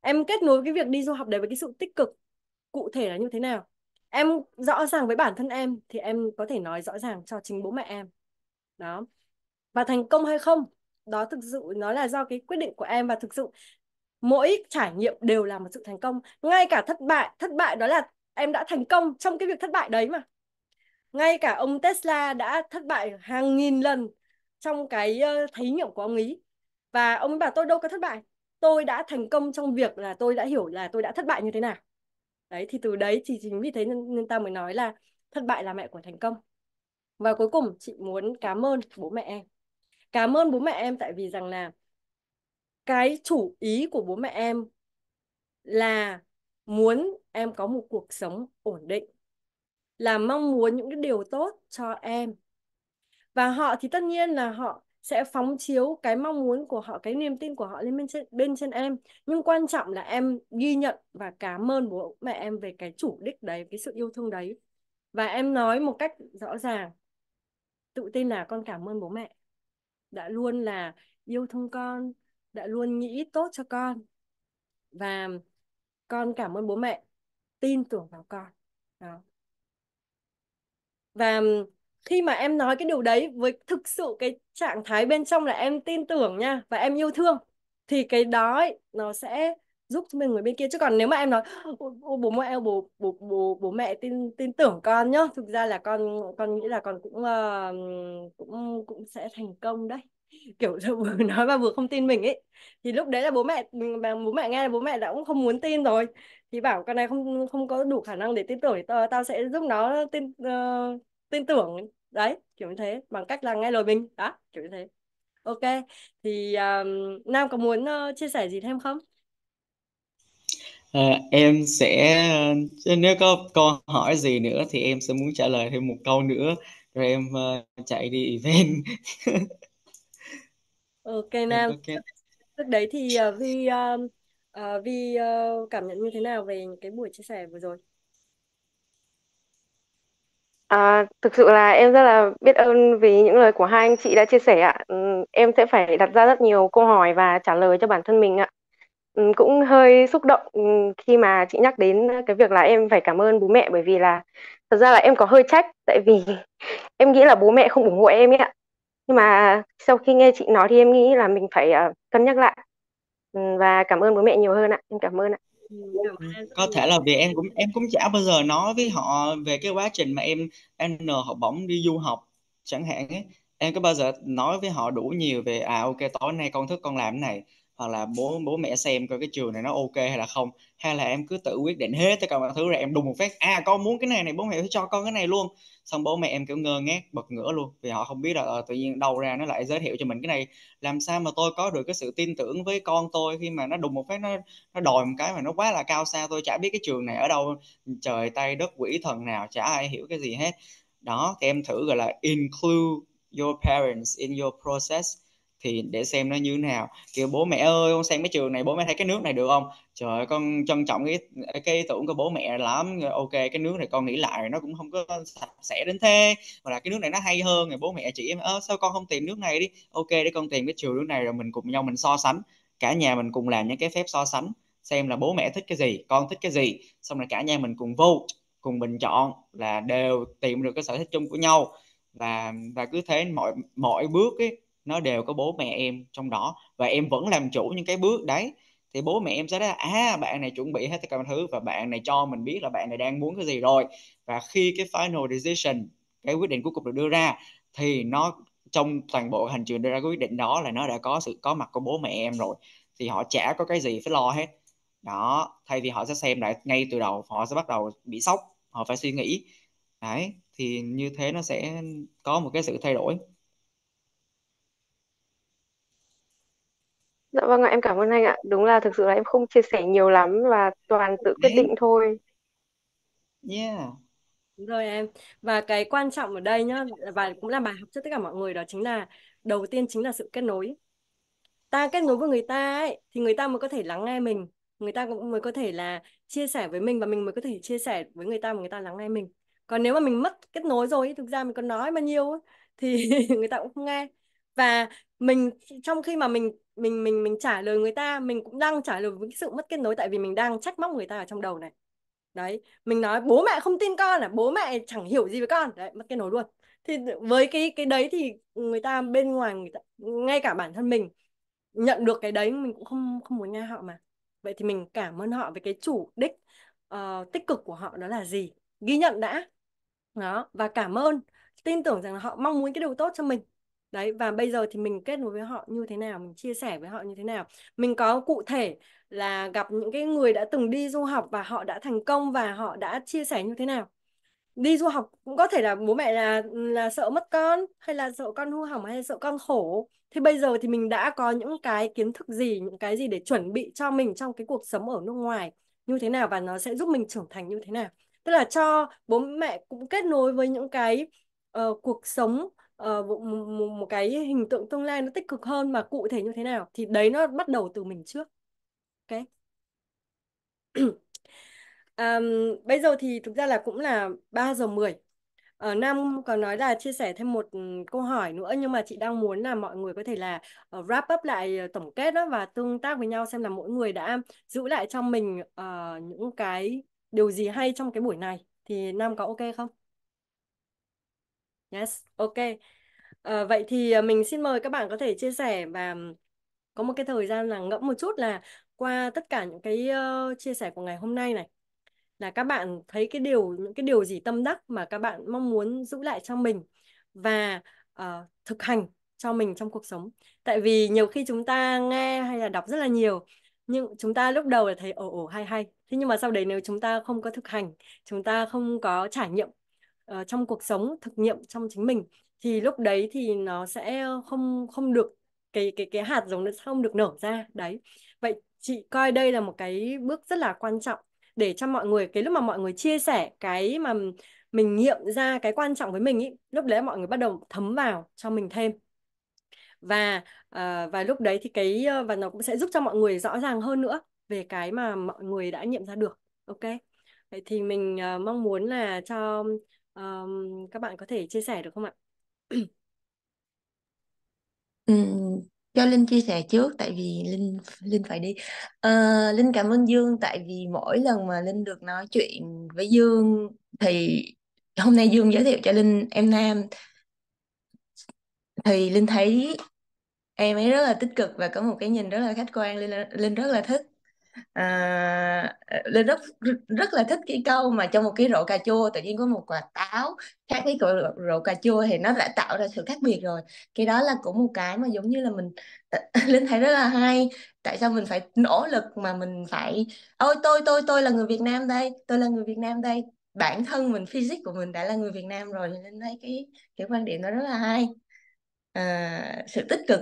em kết nối cái việc đi du học đấy với cái sự tích cực cụ thể là như thế nào em rõ ràng với bản thân em thì em có thể nói rõ ràng cho chính bố mẹ em đó và thành công hay không đó thực sự nó là do cái quyết định của em và thực sự mỗi trải nghiệm đều là một sự thành công ngay cả thất bại thất bại đó là em đã thành công trong cái việc thất bại đấy mà ngay cả ông Tesla đã thất bại hàng nghìn lần trong cái thí nghiệm của ông ấy và ông ấy bảo tôi đâu có thất bại tôi đã thành công trong việc là tôi đã hiểu là tôi đã thất bại như thế nào đấy thì từ đấy thì chính vì thế nên, nên ta mới nói là thất bại là mẹ của thành công và cuối cùng chị muốn cảm ơn bố mẹ em cảm ơn bố mẹ em tại vì rằng là cái chủ ý của bố mẹ em là muốn em có một cuộc sống ổn định là mong muốn những cái điều tốt cho em và họ thì tất nhiên là họ sẽ phóng chiếu cái mong muốn của họ cái niềm tin của họ lên bên trên, bên trên em nhưng quan trọng là em ghi nhận và cảm ơn bố mẹ em về cái chủ đích đấy cái sự yêu thương đấy và em nói một cách rõ ràng tự tin là con cảm ơn bố mẹ đã luôn là yêu thương con đã luôn nghĩ tốt cho con và con cảm ơn bố mẹ tin tưởng vào con đó. và khi mà em nói cái điều đấy với thực sự cái trạng thái bên trong là em tin tưởng nha và em yêu thương thì cái đó ấy, nó sẽ giúp cho mình người bên kia chứ còn nếu mà em nói bố mẹ bố bố bố bố mẹ tin tin tưởng con nhá thực ra là con con nghĩ là con cũng uh, cũng cũng sẽ thành công đấy kiểu vừa nói và vừa không tin mình ấy thì lúc đấy là bố mẹ mà bố mẹ nghe là bố mẹ đã cũng không muốn tin rồi thì bảo con này không không có đủ khả năng để tin tưởng thì tao, tao sẽ giúp nó tin uh, tin tưởng đấy kiểu như thế bằng cách là nghe lời mình đó kiểu như thế ok thì uh, nam có muốn uh, chia sẻ gì thêm không Ờ, em sẽ ờ, nếu có câu hỏi gì nữa thì em sẽ muốn trả lời thêm một câu nữa rồi em uh, chạy đi event. ok Nam. Okay. Lúc đấy thì uh, Vi uh, Vi uh, cảm nhận như thế nào về cái buổi chia sẻ vừa rồi? À, thực sự là em rất là biết ơn vì những lời của hai anh chị đã chia sẻ ạ. Ừ, em sẽ phải đặt ra rất nhiều câu hỏi và trả lời cho bản thân mình ạ cũng hơi xúc động khi mà chị nhắc đến cái việc là em phải cảm ơn bố mẹ bởi vì là thật ra là em có hơi trách tại vì em nghĩ là bố mẹ không ủng hộ em ấy ạ nhưng mà sau khi nghe chị nói thì em nghĩ là mình phải uh, cân nhắc lại và cảm ơn bố mẹ nhiều hơn ạ em cảm ơn ạ ừ, có thể là vì em cũng em cũng chả bao giờ nói với họ về cái quá trình mà em ăn học bổng đi du học chẳng hạn ấy em có bao giờ nói với họ đủ nhiều về à ok tối nay con thức con làm này hoặc là bố bố mẹ xem coi cái trường này nó ok hay là không hay là em cứ tự quyết định hết tất cả mọi thứ rồi em đùng một phát à con muốn cái này này bố mẹ phải cho con cái này luôn xong bố mẹ em kiểu ngơ ngác bật ngửa luôn vì họ không biết là à, tự nhiên đầu ra nó lại giới thiệu cho mình cái này làm sao mà tôi có được cái sự tin tưởng với con tôi khi mà nó đùng một phát nó nó đòi một cái mà nó quá là cao xa tôi chả biết cái trường này ở đâu trời tay đất quỷ thần nào chả ai hiểu cái gì hết đó thì em thử gọi là include your parents in your process thì để xem nó như thế nào kiểu bố mẹ ơi con sang cái trường này bố mẹ thấy cái nước này được không trời ơi, con trân trọng cái cái ý tưởng của bố mẹ lắm ok cái nước này con nghĩ lại nó cũng không có sạch sẽ đến thế mà là cái nước này nó hay hơn rồi bố mẹ chỉ em sao con không tìm nước này đi ok để con tìm cái trường nước này rồi mình cùng nhau mình so sánh cả nhà mình cùng làm những cái phép so sánh xem là bố mẹ thích cái gì con thích cái gì xong rồi cả nhà mình cùng vote cùng bình chọn là đều tìm được cái sở thích chung của nhau và và cứ thế mọi mọi bước ấy, nó đều có bố mẹ em trong đó và em vẫn làm chủ những cái bước đấy thì bố mẹ em sẽ nói à bạn này chuẩn bị hết tất cả mọi thứ và bạn này cho mình biết là bạn này đang muốn cái gì rồi và khi cái final decision cái quyết định cuối cùng được đưa ra thì nó trong toàn bộ hành trình đưa ra quyết định đó là nó đã có sự có mặt của bố mẹ em rồi thì họ chả có cái gì phải lo hết đó thay vì họ sẽ xem lại ngay từ đầu họ sẽ bắt đầu bị sốc họ phải suy nghĩ đấy thì như thế nó sẽ có một cái sự thay đổi Dạ vâng ạ, em cảm ơn anh ạ. Đúng là thực sự là em không chia sẻ nhiều lắm và toàn tự quyết định thôi. Yeah. Đúng rồi em. Và cái quan trọng ở đây nhá và cũng là bài học cho tất cả mọi người đó chính là đầu tiên chính là sự kết nối. Ta kết nối với người ta ấy thì người ta mới có thể lắng nghe mình, người ta cũng mới có thể là chia sẻ với mình và mình mới có thể chia sẻ với người ta mà người ta lắng nghe mình. Còn nếu mà mình mất kết nối rồi ấy, thực ra mình còn nói bao nhiêu thì người ta cũng không nghe. Và mình trong khi mà mình mình mình mình trả lời người ta mình cũng đang trả lời với cái sự mất kết nối tại vì mình đang trách móc người ta ở trong đầu này đấy mình nói bố mẹ không tin con là bố mẹ chẳng hiểu gì với con đấy mất kết nối luôn thì với cái cái đấy thì người ta bên ngoài người ta ngay cả bản thân mình nhận được cái đấy mình cũng không không muốn nghe họ mà vậy thì mình cảm ơn họ về cái chủ đích uh, tích cực của họ đó là gì ghi nhận đã đó và cảm ơn tin tưởng rằng là họ mong muốn cái điều tốt cho mình đấy và bây giờ thì mình kết nối với họ như thế nào mình chia sẻ với họ như thế nào mình có cụ thể là gặp những cái người đã từng đi du học và họ đã thành công và họ đã chia sẻ như thế nào đi du học cũng có thể là bố mẹ là là sợ mất con hay là sợ con hư hỏng hay là sợ con khổ thì bây giờ thì mình đã có những cái kiến thức gì những cái gì để chuẩn bị cho mình trong cái cuộc sống ở nước ngoài như thế nào và nó sẽ giúp mình trưởng thành như thế nào tức là cho bố mẹ cũng kết nối với những cái uh, cuộc sống uh, một, một, một cái hình tượng tương lai nó tích cực hơn mà cụ thể như thế nào thì đấy nó bắt đầu từ mình trước ok um, bây giờ thì thực ra là cũng là 3 giờ 10 ở ờ, Nam có nói là chia sẻ thêm một ừ, câu hỏi nữa nhưng mà chị đang muốn là mọi người có thể là uh, wrap up lại tổng kết đó và tương tác với nhau xem là mỗi người đã giữ lại trong mình uh, những cái điều gì hay trong cái buổi này thì Nam có ok không? Yes, ok. Ờ, vậy thì ờ, mình xin mời các bạn có thể chia sẻ và có một cái thời gian là ngẫm một chút là qua tất cả những cái ờ, chia sẻ của ngày hôm nay này là các bạn thấy cái điều những cái điều gì tâm đắc mà các bạn mong muốn giữ lại cho mình và ờ, thực hành cho mình trong cuộc sống. Tại vì nhiều khi chúng ta nghe hay là đọc rất là nhiều nhưng chúng ta lúc đầu là thấy ồ ồ hay hay. Thế nhưng mà sau đấy nếu chúng ta không có thực hành, chúng ta không có trải nghiệm Ờ, trong cuộc sống thực nghiệm trong chính mình thì lúc đấy thì nó sẽ không không được cái cái cái hạt giống nó không được nở ra đấy vậy chị coi đây là một cái bước rất là quan trọng để cho mọi người cái lúc mà mọi người chia sẻ cái mà mình nghiệm ra cái quan trọng với mình ý lúc đấy mọi người bắt đầu thấm vào cho mình thêm và uh, và lúc đấy thì cái ờ, và nó cũng sẽ giúp cho mọi người rõ ràng hơn nữa về cái mà mọi người đã nghiệm ra được ok vậy thì mình uh, mong muốn là cho um, các bạn có thể chia sẻ được không ạ? ừ, cho Linh chia sẻ trước tại vì Linh Linh phải đi. À, Linh cảm ơn Dương tại vì mỗi lần mà Linh được nói chuyện với Dương thì hôm nay Dương giới thiệu cho Linh em Nam thì Linh thấy em ấy rất là tích cực và có một cái nhìn rất là khách quan Linh Linh rất là thích à, linh rất rất là thích cái câu mà trong một cái rổ cà chua tự nhiên có một quả táo khác với rổ, rổ cà chua thì nó đã tạo ra sự khác biệt rồi cái đó là cũng một cái mà giống như là mình linh thấy rất là hay tại sao mình phải nỗ lực mà mình phải ôi tôi tôi tôi là người Việt Nam đây tôi là người Việt Nam đây bản thân mình physics của mình đã là người Việt Nam rồi nên thấy cái cái quan điểm nó rất là hay à, sự tích cực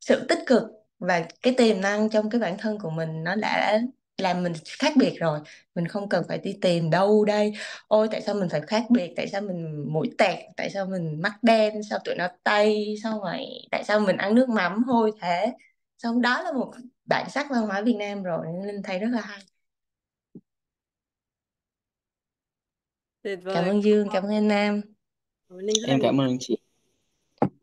sự tích cực và cái tiềm năng trong cái bản thân của mình nó đã làm mình khác biệt rồi mình không cần phải đi tìm đâu đây ôi tại sao mình phải khác biệt tại sao mình mũi tẹt tại sao mình mắt đen sao tụi nó tay sao mày tại sao mình ăn nước mắm hôi thế xong đó là một bản sắc văn hóa Việt Nam rồi nên linh thấy rất là hay cảm ơn Dương cảm ơn anh Nam em cảm ơn chị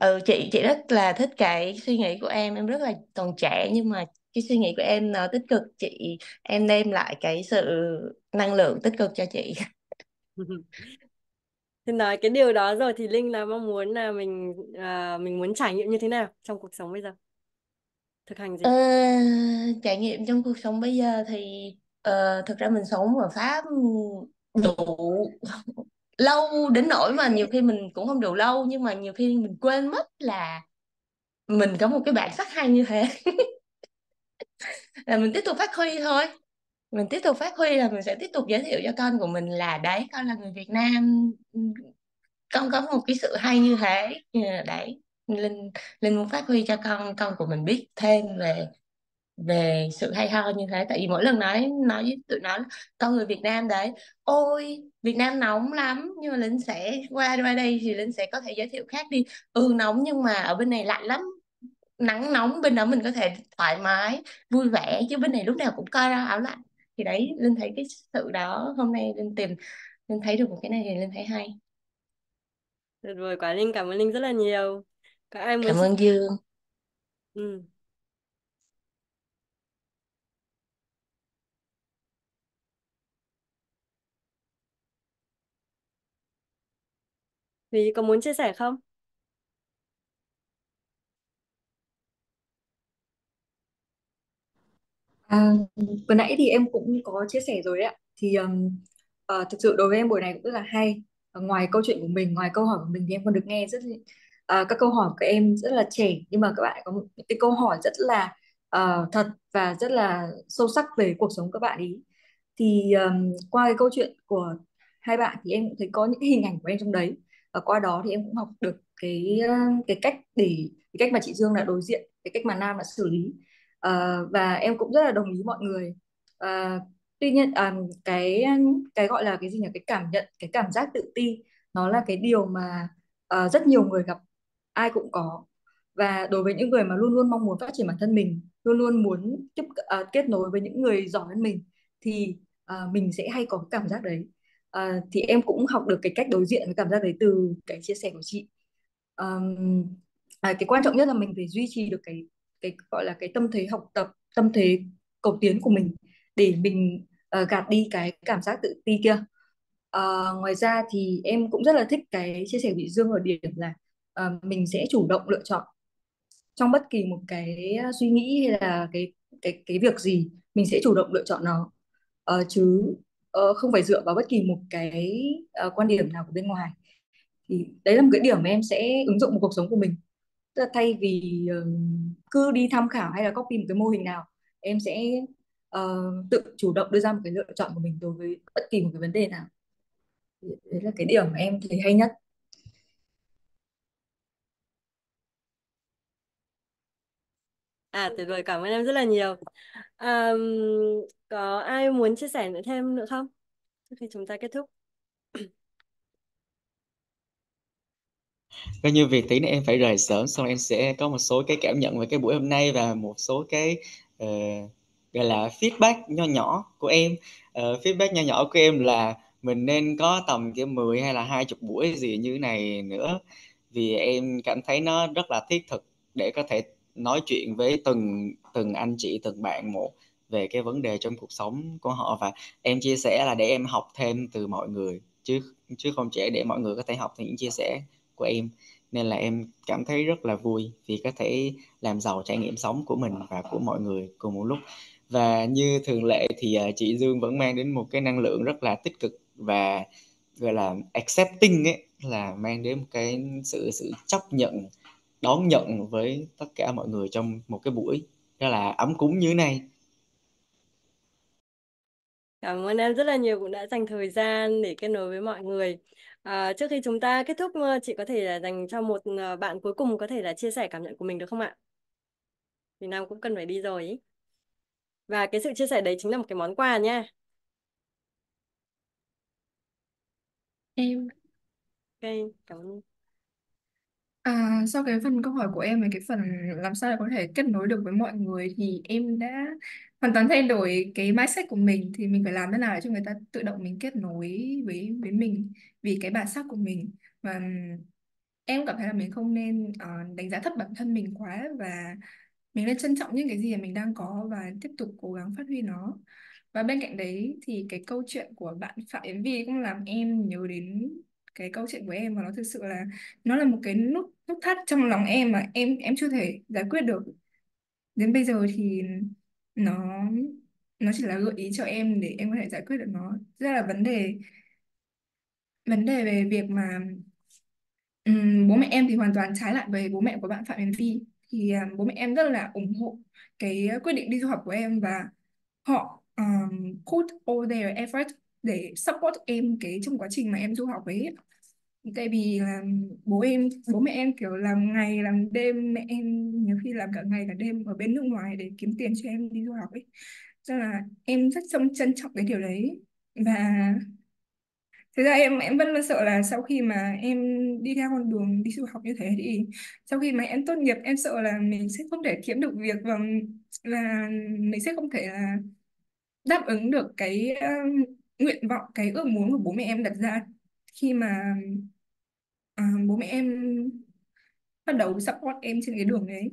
ừ chị chị rất là thích cái suy nghĩ của em em rất là còn trẻ nhưng mà cái suy nghĩ của em nó tích cực chị em đem lại cái sự năng lượng tích cực cho chị thì nói cái điều đó rồi thì Linh là mong muốn là mình à, mình muốn trải nghiệm như thế nào trong cuộc sống bây giờ thực hành gì Ờ, trải nghiệm trong cuộc sống bây giờ thì ờ, thực ra mình sống ở Pháp đủ lâu đến nỗi mà nhiều khi mình cũng không đủ lâu nhưng mà nhiều khi mình quên mất là mình có một cái bản sắc hay như thế là mình tiếp tục phát huy thôi mình tiếp tục phát huy là mình sẽ tiếp tục giới thiệu cho con của mình là đấy con là người Việt Nam con có một cái sự hay như thế đấy linh linh muốn phát huy cho con con của mình biết thêm về về sự hay ho như thế tại vì mỗi lần nói nói với tụi nó con người Việt Nam đấy ôi Việt Nam nóng lắm nhưng mà Linh sẽ qua qua đây thì Linh sẽ có thể giới thiệu khác đi ừ nóng nhưng mà ở bên này lạnh lắm nắng nóng bên đó mình có thể thoải mái vui vẻ chứ bên này lúc nào cũng coi ra áo lạnh thì đấy Linh thấy cái sự đó hôm nay Linh tìm Linh thấy được một cái này thì Linh thấy hay tuyệt vời quá Linh cảm ơn Linh rất là nhiều các ai muốn cảm ơn Dương ừ. Thúy có muốn chia sẻ không? À, vừa nãy thì em cũng có chia sẻ rồi ạ. Thì um, ờ, thực sự đối với em buổi này cũng rất là hay. Ờ, ngoài câu chuyện của mình, ngoài câu hỏi của mình thì em còn được nghe rất ờ, các câu hỏi của em rất là trẻ nhưng mà các bạn có những cái câu hỏi rất là ờ, thật và rất là sâu sắc về cuộc sống các bạn ý. Thì um, qua cái câu chuyện của hai bạn thì em cũng thấy có những hình ảnh của em trong đấy và qua đó thì em cũng học được cái cái cách để cái cách mà chị Dương đã đối diện cái cách mà Nam đã xử lý uh, và em cũng rất là đồng ý mọi người uh, tuy nhiên um, cái cái gọi là cái gì nhỉ cái cảm nhận cái cảm giác tự ti nó là cái điều mà uh, rất nhiều người gặp ai cũng có và đối với những người mà luôn luôn mong muốn phát triển bản thân mình luôn luôn muốn tiếp uh, kết nối với những người giỏi hơn mình thì uh, mình sẽ hay có cái cảm giác đấy uh, thì em cũng học được cái cách đối diện với cảm giác đấy từ cái chia sẻ của chị um, à, cái quan trọng nhất là mình phải duy trì được cái cái gọi là cái tâm thế học tập tâm thế cầu tiến của mình để mình uh, gạt đi cái cảm giác tự ti kia uh, ngoài ra thì em cũng rất là thích cái chia sẻ của chị Dương ở điểm là uh, mình sẽ chủ động lựa chọn trong bất kỳ một cái suy nghĩ hay là cái cái cái việc gì mình sẽ chủ động lựa chọn nó uh, chứ Ờ, không phải dựa vào bất kỳ một cái uh, quan điểm nào của bên ngoài thì đấy là một cái điểm mà em sẽ ứng dụng một cuộc sống của mình Tức là thay vì uh, cứ đi tham khảo hay là copy một cái mô hình nào em sẽ uh, tự chủ động đưa ra một cái lựa chọn của mình đối với bất kỳ một cái vấn đề nào đấy là cái điểm mà em thấy hay nhất À tuyệt vời, cảm ơn em rất là nhiều. À, có ai muốn chia sẻ nữa thêm nữa không? Trước khi chúng ta kết thúc. Coi như việc tí nữa em phải rời sớm xong em sẽ có một số cái cảm nhận về cái buổi hôm nay và một số cái uh, gọi là feedback nho nhỏ của em. Uh, feedback nho nhỏ của em là mình nên có tầm cái 10 hay là 20 buổi gì như này nữa vì em cảm thấy nó rất là thiết thực để có thể nói chuyện với từng từng anh chị từng bạn một về cái vấn đề trong cuộc sống của họ và em chia sẻ là để em học thêm từ mọi người chứ chứ không chỉ để mọi người có thể học từ những chia sẻ của em nên là em cảm thấy rất là vui vì có thể làm giàu trải nghiệm sống của mình và của mọi người cùng một lúc và như thường lệ thì à, chị Dương vẫn mang đến một cái năng lượng rất là tích cực và gọi là accepting ấy là mang đến một cái sự sự chấp nhận đón nhận với tất cả mọi người trong một cái buổi rất là ấm cúng như thế này Cảm ơn em rất là nhiều cũng đã dành thời gian để kết nối với mọi người. À, trước khi chúng ta kết thúc, ờ, chị có thể là dành cho một ờ, bạn cuối cùng có thể là chia sẻ cảm nhận của mình được không ạ? Vì Nam cũng cần phải đi rồi. Ý. Và cái sự chia sẻ đấy chính là một cái món quà nha. Em. Ok, cảm ơn. À, sau cái phần câu hỏi của em về cái phần làm sao để có thể kết nối được với mọi người thì em đã hoàn toàn thay đổi cái mindset của mình thì mình phải làm thế nào để cho người ta tự động mình kết nối với với mình vì cái bản sắc của mình và em cảm thấy là mình không nên ờ, đánh giá thấp bản thân mình quá và mình nên trân trọng những cái gì mà mình đang có và tiếp tục cố gắng phát huy nó và bên cạnh đấy thì cái câu chuyện của bạn Phạm Yến Vi cũng làm em nhớ đến cái câu chuyện của em và nó thực sự là nó là một cái nút nút thắt trong lòng em mà em em chưa thể giải quyết được đến bây giờ thì nó nó chỉ là gợi ý cho em để em có thể giải quyết được nó rất là vấn đề vấn đề về việc mà um, bố mẹ em thì hoàn toàn trái lại với bố mẹ của bạn Phạm Yến Phi thì um, bố mẹ em rất là ủng hộ cái quyết định đi du học của em và họ um, put all their effort để support em cái trong quá trình mà em du học ấy tại vì là bố em bố mẹ em kiểu làm ngày làm đêm mẹ em nhiều khi làm cả ngày cả đêm ở bên nước ngoài để kiếm tiền cho em đi du học ấy cho là em rất trông trân trọng cái điều đấy và thực ra em em vẫn luôn sợ là sau khi mà em đi theo con đường đi du học như thế thì sau khi mà em tốt nghiệp em sợ là mình sẽ không thể kiếm được việc và là mình sẽ không thể là đáp ứng được cái nguyện vọng cái ước muốn của bố mẹ em đặt ra khi mà à, bố mẹ em bắt đầu support em trên cái đường đấy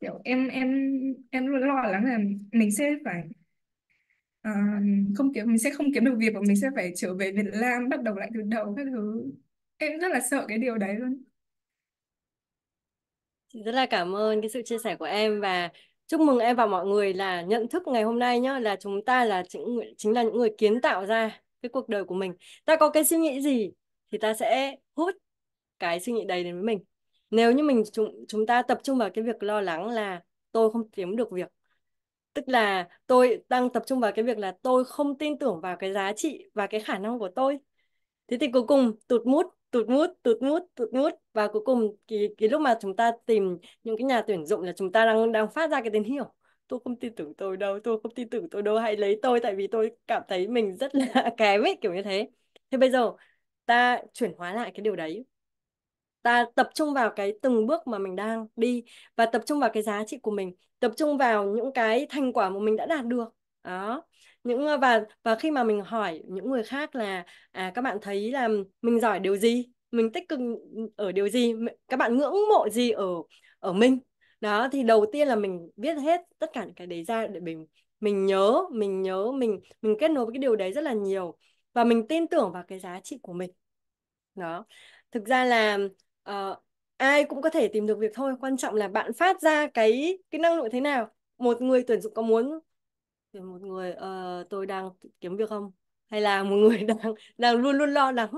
kiểu em em em luôn lo lắng là mình sẽ phải à, không kiếm mình sẽ không kiếm được việc và mình sẽ phải trở về Việt Nam bắt đầu lại từ đầu các thứ em rất là sợ cái điều đấy luôn rất là cảm ơn cái sự chia sẻ của em và chúc mừng em và mọi người là nhận thức ngày hôm nay nhá là chúng ta là chính chính là những người kiến tạo ra cái cuộc đời của mình ta có cái suy nghĩ gì thì ta sẽ hút cái suy nghĩ đấy đến với mình nếu như mình chúng chúng ta tập trung vào cái việc lo lắng là tôi không kiếm được việc tức là tôi đang tập trung vào cái việc là tôi không tin tưởng vào cái giá trị và cái khả năng của tôi thế thì cuối cùng tụt mút tụt mút tụt mút tụt mút và cuối cùng cái cái lúc mà chúng ta tìm những cái nhà tuyển dụng là chúng ta đang đang phát ra cái tín hiệu tôi không tin tưởng tôi đâu tôi không tin tưởng tôi đâu hãy lấy tôi tại vì tôi cảm thấy mình rất là kém ấy kiểu như thế thế bây giờ ta chuyển hóa lại cái điều đấy ta tập trung vào cái từng bước mà mình đang đi và tập trung vào cái giá trị của mình tập trung vào những cái thành quả mà mình đã đạt được đó những ờ, và và khi mà mình hỏi những người khác là à các bạn thấy là mình giỏi điều gì mình tích cực ở điều gì các bạn ngưỡng mộ gì ở ở mình đó thì đầu tiên là mình viết hết tất cả cái đấy ra để mình mình nhớ mình nhớ mình mình kết nối với cái điều đấy rất là nhiều và mình tin tưởng vào cái giá trị của mình đó thực ra là uh, ai cũng có thể tìm được việc thôi quan trọng là bạn phát ra cái cái năng lượng thế nào một người tuyển dụng có muốn về một người uh, tôi đang kiếm việc không hay là một người đang đang luôn luôn lo lắng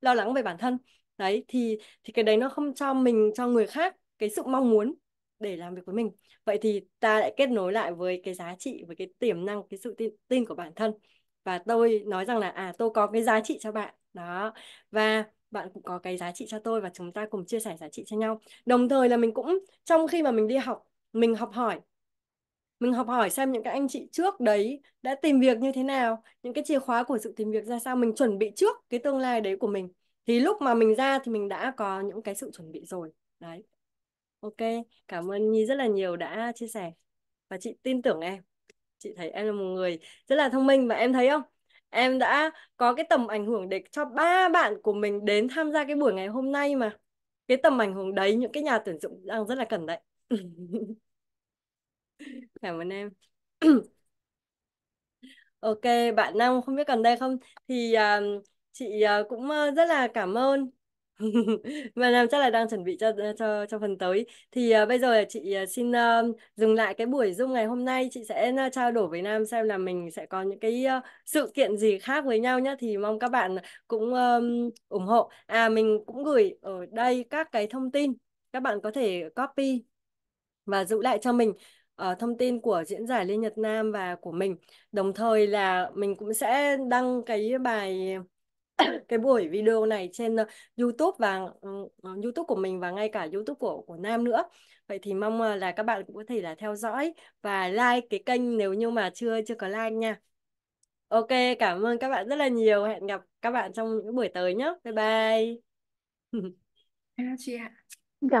lo lắng về bản thân đấy thì thì cái đấy nó không cho mình cho người khác cái sự mong muốn để làm việc với mình vậy thì ta lại kết nối lại với cái giá trị với cái tiềm năng cái sự tin, tin của bản thân và tôi nói rằng là à tôi có cái giá trị cho bạn đó và bạn cũng có cái giá trị cho tôi và chúng ta cùng chia sẻ giá trị cho nhau đồng thời là mình cũng trong khi mà mình đi học mình học hỏi mình học hỏi xem những cái anh chị trước đấy đã tìm việc như thế nào những cái chìa khóa của sự tìm việc ra sao mình chuẩn bị trước cái tương lai đấy của mình thì lúc mà mình ra thì mình đã có những cái sự chuẩn bị rồi đấy ok cảm ơn nhi rất là nhiều đã chia sẻ và chị tin tưởng em chị thấy em là một người rất là thông minh và em thấy không em đã có cái tầm ảnh hưởng để cho ba bạn của mình đến tham gia cái buổi ngày hôm nay mà cái tầm ảnh hưởng đấy những cái nhà tuyển dụng đang rất là cần đấy cảm ơn em ok bạn Nam không biết còn đây không thì uh, chị uh, cũng uh, rất là cảm ơn và làm chắc là đang chuẩn bị cho ờ, cho cho phần tới thì uh, bây giờ chị uh, xin uh, dừng lại cái buổi zoom ngày hôm nay chị sẽ uh, trao đổi với Nam xem là mình sẽ có những cái uh, sự kiện gì khác với nhau nhé thì mong các bạn cũng um, ủng hộ à mình cũng gửi ở đây các cái thông tin các bạn có thể copy và giữ lại cho mình uh, thông tin của diễn giải Lê Nhật Nam và của mình. Đồng thời là mình cũng sẽ đăng cái bài cái buổi video này trên ờ, YouTube và uh, YouTube của mình và ngay cả YouTube của của Nam nữa. Vậy thì mong là các bạn cũng có thể là theo dõi và like cái kênh nếu như mà chưa chưa có like nha. Ok, cảm ơn các bạn rất là nhiều. Hẹn gặp các bạn trong những buổi tới nhé. Bye bye. chị ạ. Cảm ơn.